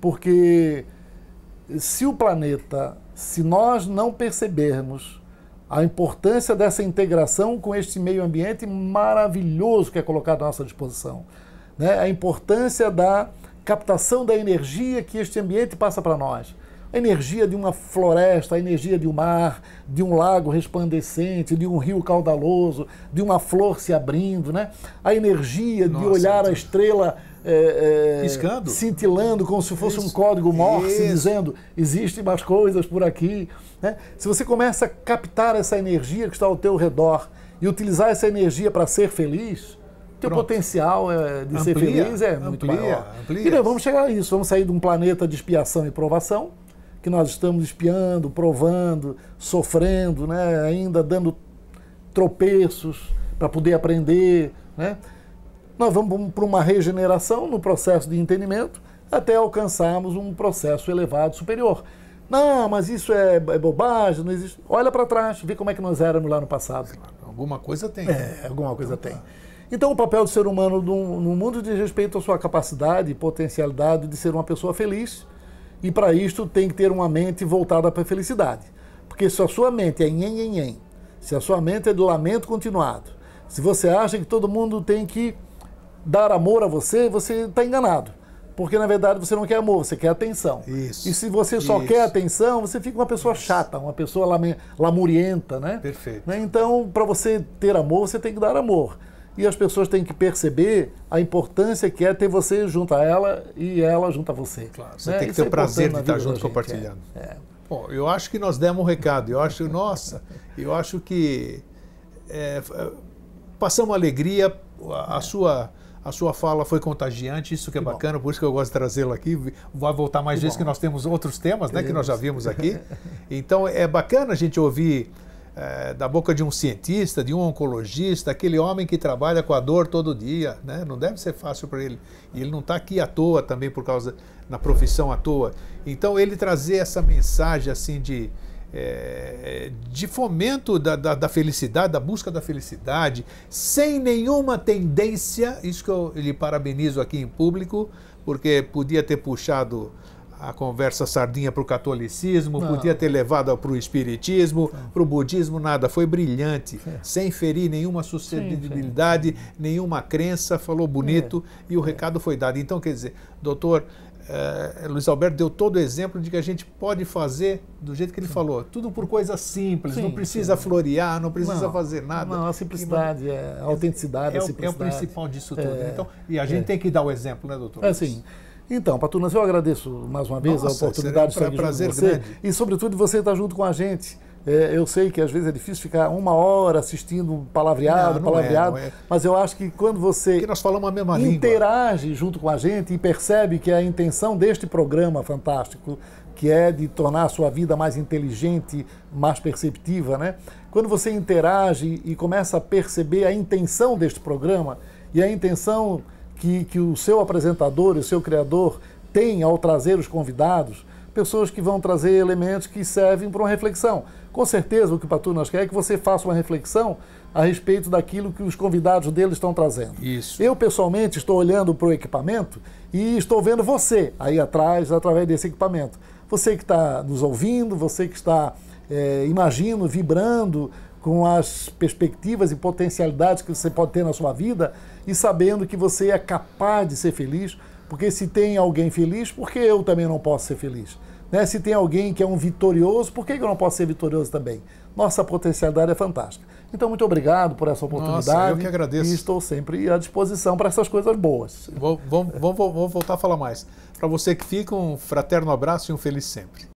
Porque se o planeta, se nós não percebermos a importância dessa integração com este meio ambiente maravilhoso que é colocado à nossa disposição, né? a importância da captação da energia que este ambiente passa para nós a energia de uma floresta, a energia de um mar, de um lago resplandecente, de um rio caudaloso, de uma flor se abrindo, né? A energia Nossa, de olhar a estrela é, é, cintilando como se fosse Isso. um código Morse Isso. dizendo existem mais coisas por aqui, né? Se você começa a captar essa energia que está ao teu redor e utilizar essa energia para ser feliz, teu potencial é, de amplia, ser feliz é muito maior. Amplia. E então, nós vamos chegar a isso, vamos sair de um planeta de expiação e provação que nós estamos espiando, provando, sofrendo, né? ainda dando tropeços para poder aprender. Né? Nós vamos para uma regeneração no processo de entendimento até alcançarmos um processo elevado superior. Não, mas isso é, é bobagem, não existe. Olha para trás, vê como é que nós éramos lá no passado. Alguma coisa tem. É, alguma coisa então, tem. Tá. Então, o papel do ser humano no, no mundo diz respeito à sua capacidade e potencialidade de ser uma pessoa feliz, e para isto tem que ter uma mente voltada para a felicidade. Porque se a sua mente é nhen, nhen, nhen, se a sua mente é do lamento continuado, se você acha que todo mundo tem que dar amor a você, você está enganado. Porque na verdade você não quer amor, você quer atenção. Isso. E se você só isso. quer atenção, você fica uma pessoa isso. chata, uma pessoa lamurienta, né? Perfeito. Né? Então, para você ter amor, você tem que dar amor e as pessoas têm que perceber a importância que é ter você junto a ela e ela junto a você. Claro, você né? tem que ter é o prazer de estar junto compartilhando. É, é. Bom, eu acho que nós demos um recado. Eu acho, nossa, eu acho que é, é passamos alegria, a, a é. sua. A sua fala foi contagiante, isso que é que bacana, bom. por isso que eu gosto de trazê-la aqui. Vai voltar mais que vezes bom. que nós temos outros temas, né, que nós já vimos aqui. Então é bacana a gente ouvir é, da boca de um cientista, de um oncologista, aquele homem que trabalha com a dor todo dia, né? não deve ser fácil para ele. E ele não está aqui à toa também por causa na profissão à toa. Então ele trazer essa mensagem assim de é, de fomento da, da, da, felicidade, da busca da felicidade, sem nenhuma tendência, isso que eu lhe parabenizo aqui em público, porque podia ter puxado a conversa sardinha para o catolicismo, não. podia ter levado para o espiritismo, para o budismo, nada. Foi brilhante, é. sem ferir nenhuma suscetibilidade, sim, sim. nenhuma crença, falou bonito é. e o recado foi dado. Então, quer dizer, doutor, é, Luiz Alberto deu todo o exemplo de que a gente pode fazer do jeito que ele sim. falou, tudo por coisa simples, não precisa florear, não precisa não, fazer nada. Não, é a simplicidade, a é autenticidade, é, a simplicidade. É o principal disso é. tudo. Então, e a gente tem que dar o exemplo, né, doutor? É, sim. Então, Patunas, eu agradeço mais uma vez Nossa, a oportunidade de estar aqui prazer com você. Grande. E, sobretudo, você estar tá junto com a gente. É, eu sei que às vezes é difícil ficar uma hora assistindo palavreado, não, não é, palavreado, é, é. mas eu acho que quando você nós falamos a mesma interage língua. junto com a gente e percebe que é a intenção deste programa fantástico, que é de tornar a sua vida mais inteligente, mais perceptiva, né? Quando você interage e começa a perceber a intenção deste programa e a intenção que, que o seu apresentador e o seu criador tem ao trazer os convidados, pessoas que vão trazer elementos que servem para uma reflexão. Com certeza, o que o Patunas quer é que você faça uma reflexão a respeito daquilo que os convidados dele estão trazendo. Isso. Eu, pessoalmente, estou olhando para o equipamento e estou vendo você aí atrás, através desse equipamento. Você que está nos ouvindo, você que está, é, eh, imagino, vibrando com as perspectivas e potencialidades que você pode ter na sua vida e sabendo que você é capaz de ser feliz, porque se tem alguém feliz, por que eu também não posso ser feliz? Né? Se tem alguém que é um vitorioso, por que eu não posso ser vitorioso também? Nossa potencialidade é fantástica. Então, muito obrigado por essa oportunidade. Nossa, eu que agradeço. E estou sempre à disposição para essas coisas boas. Vamos voltar a falar mais. Para você que fica, um fraterno abraço e um feliz sempre.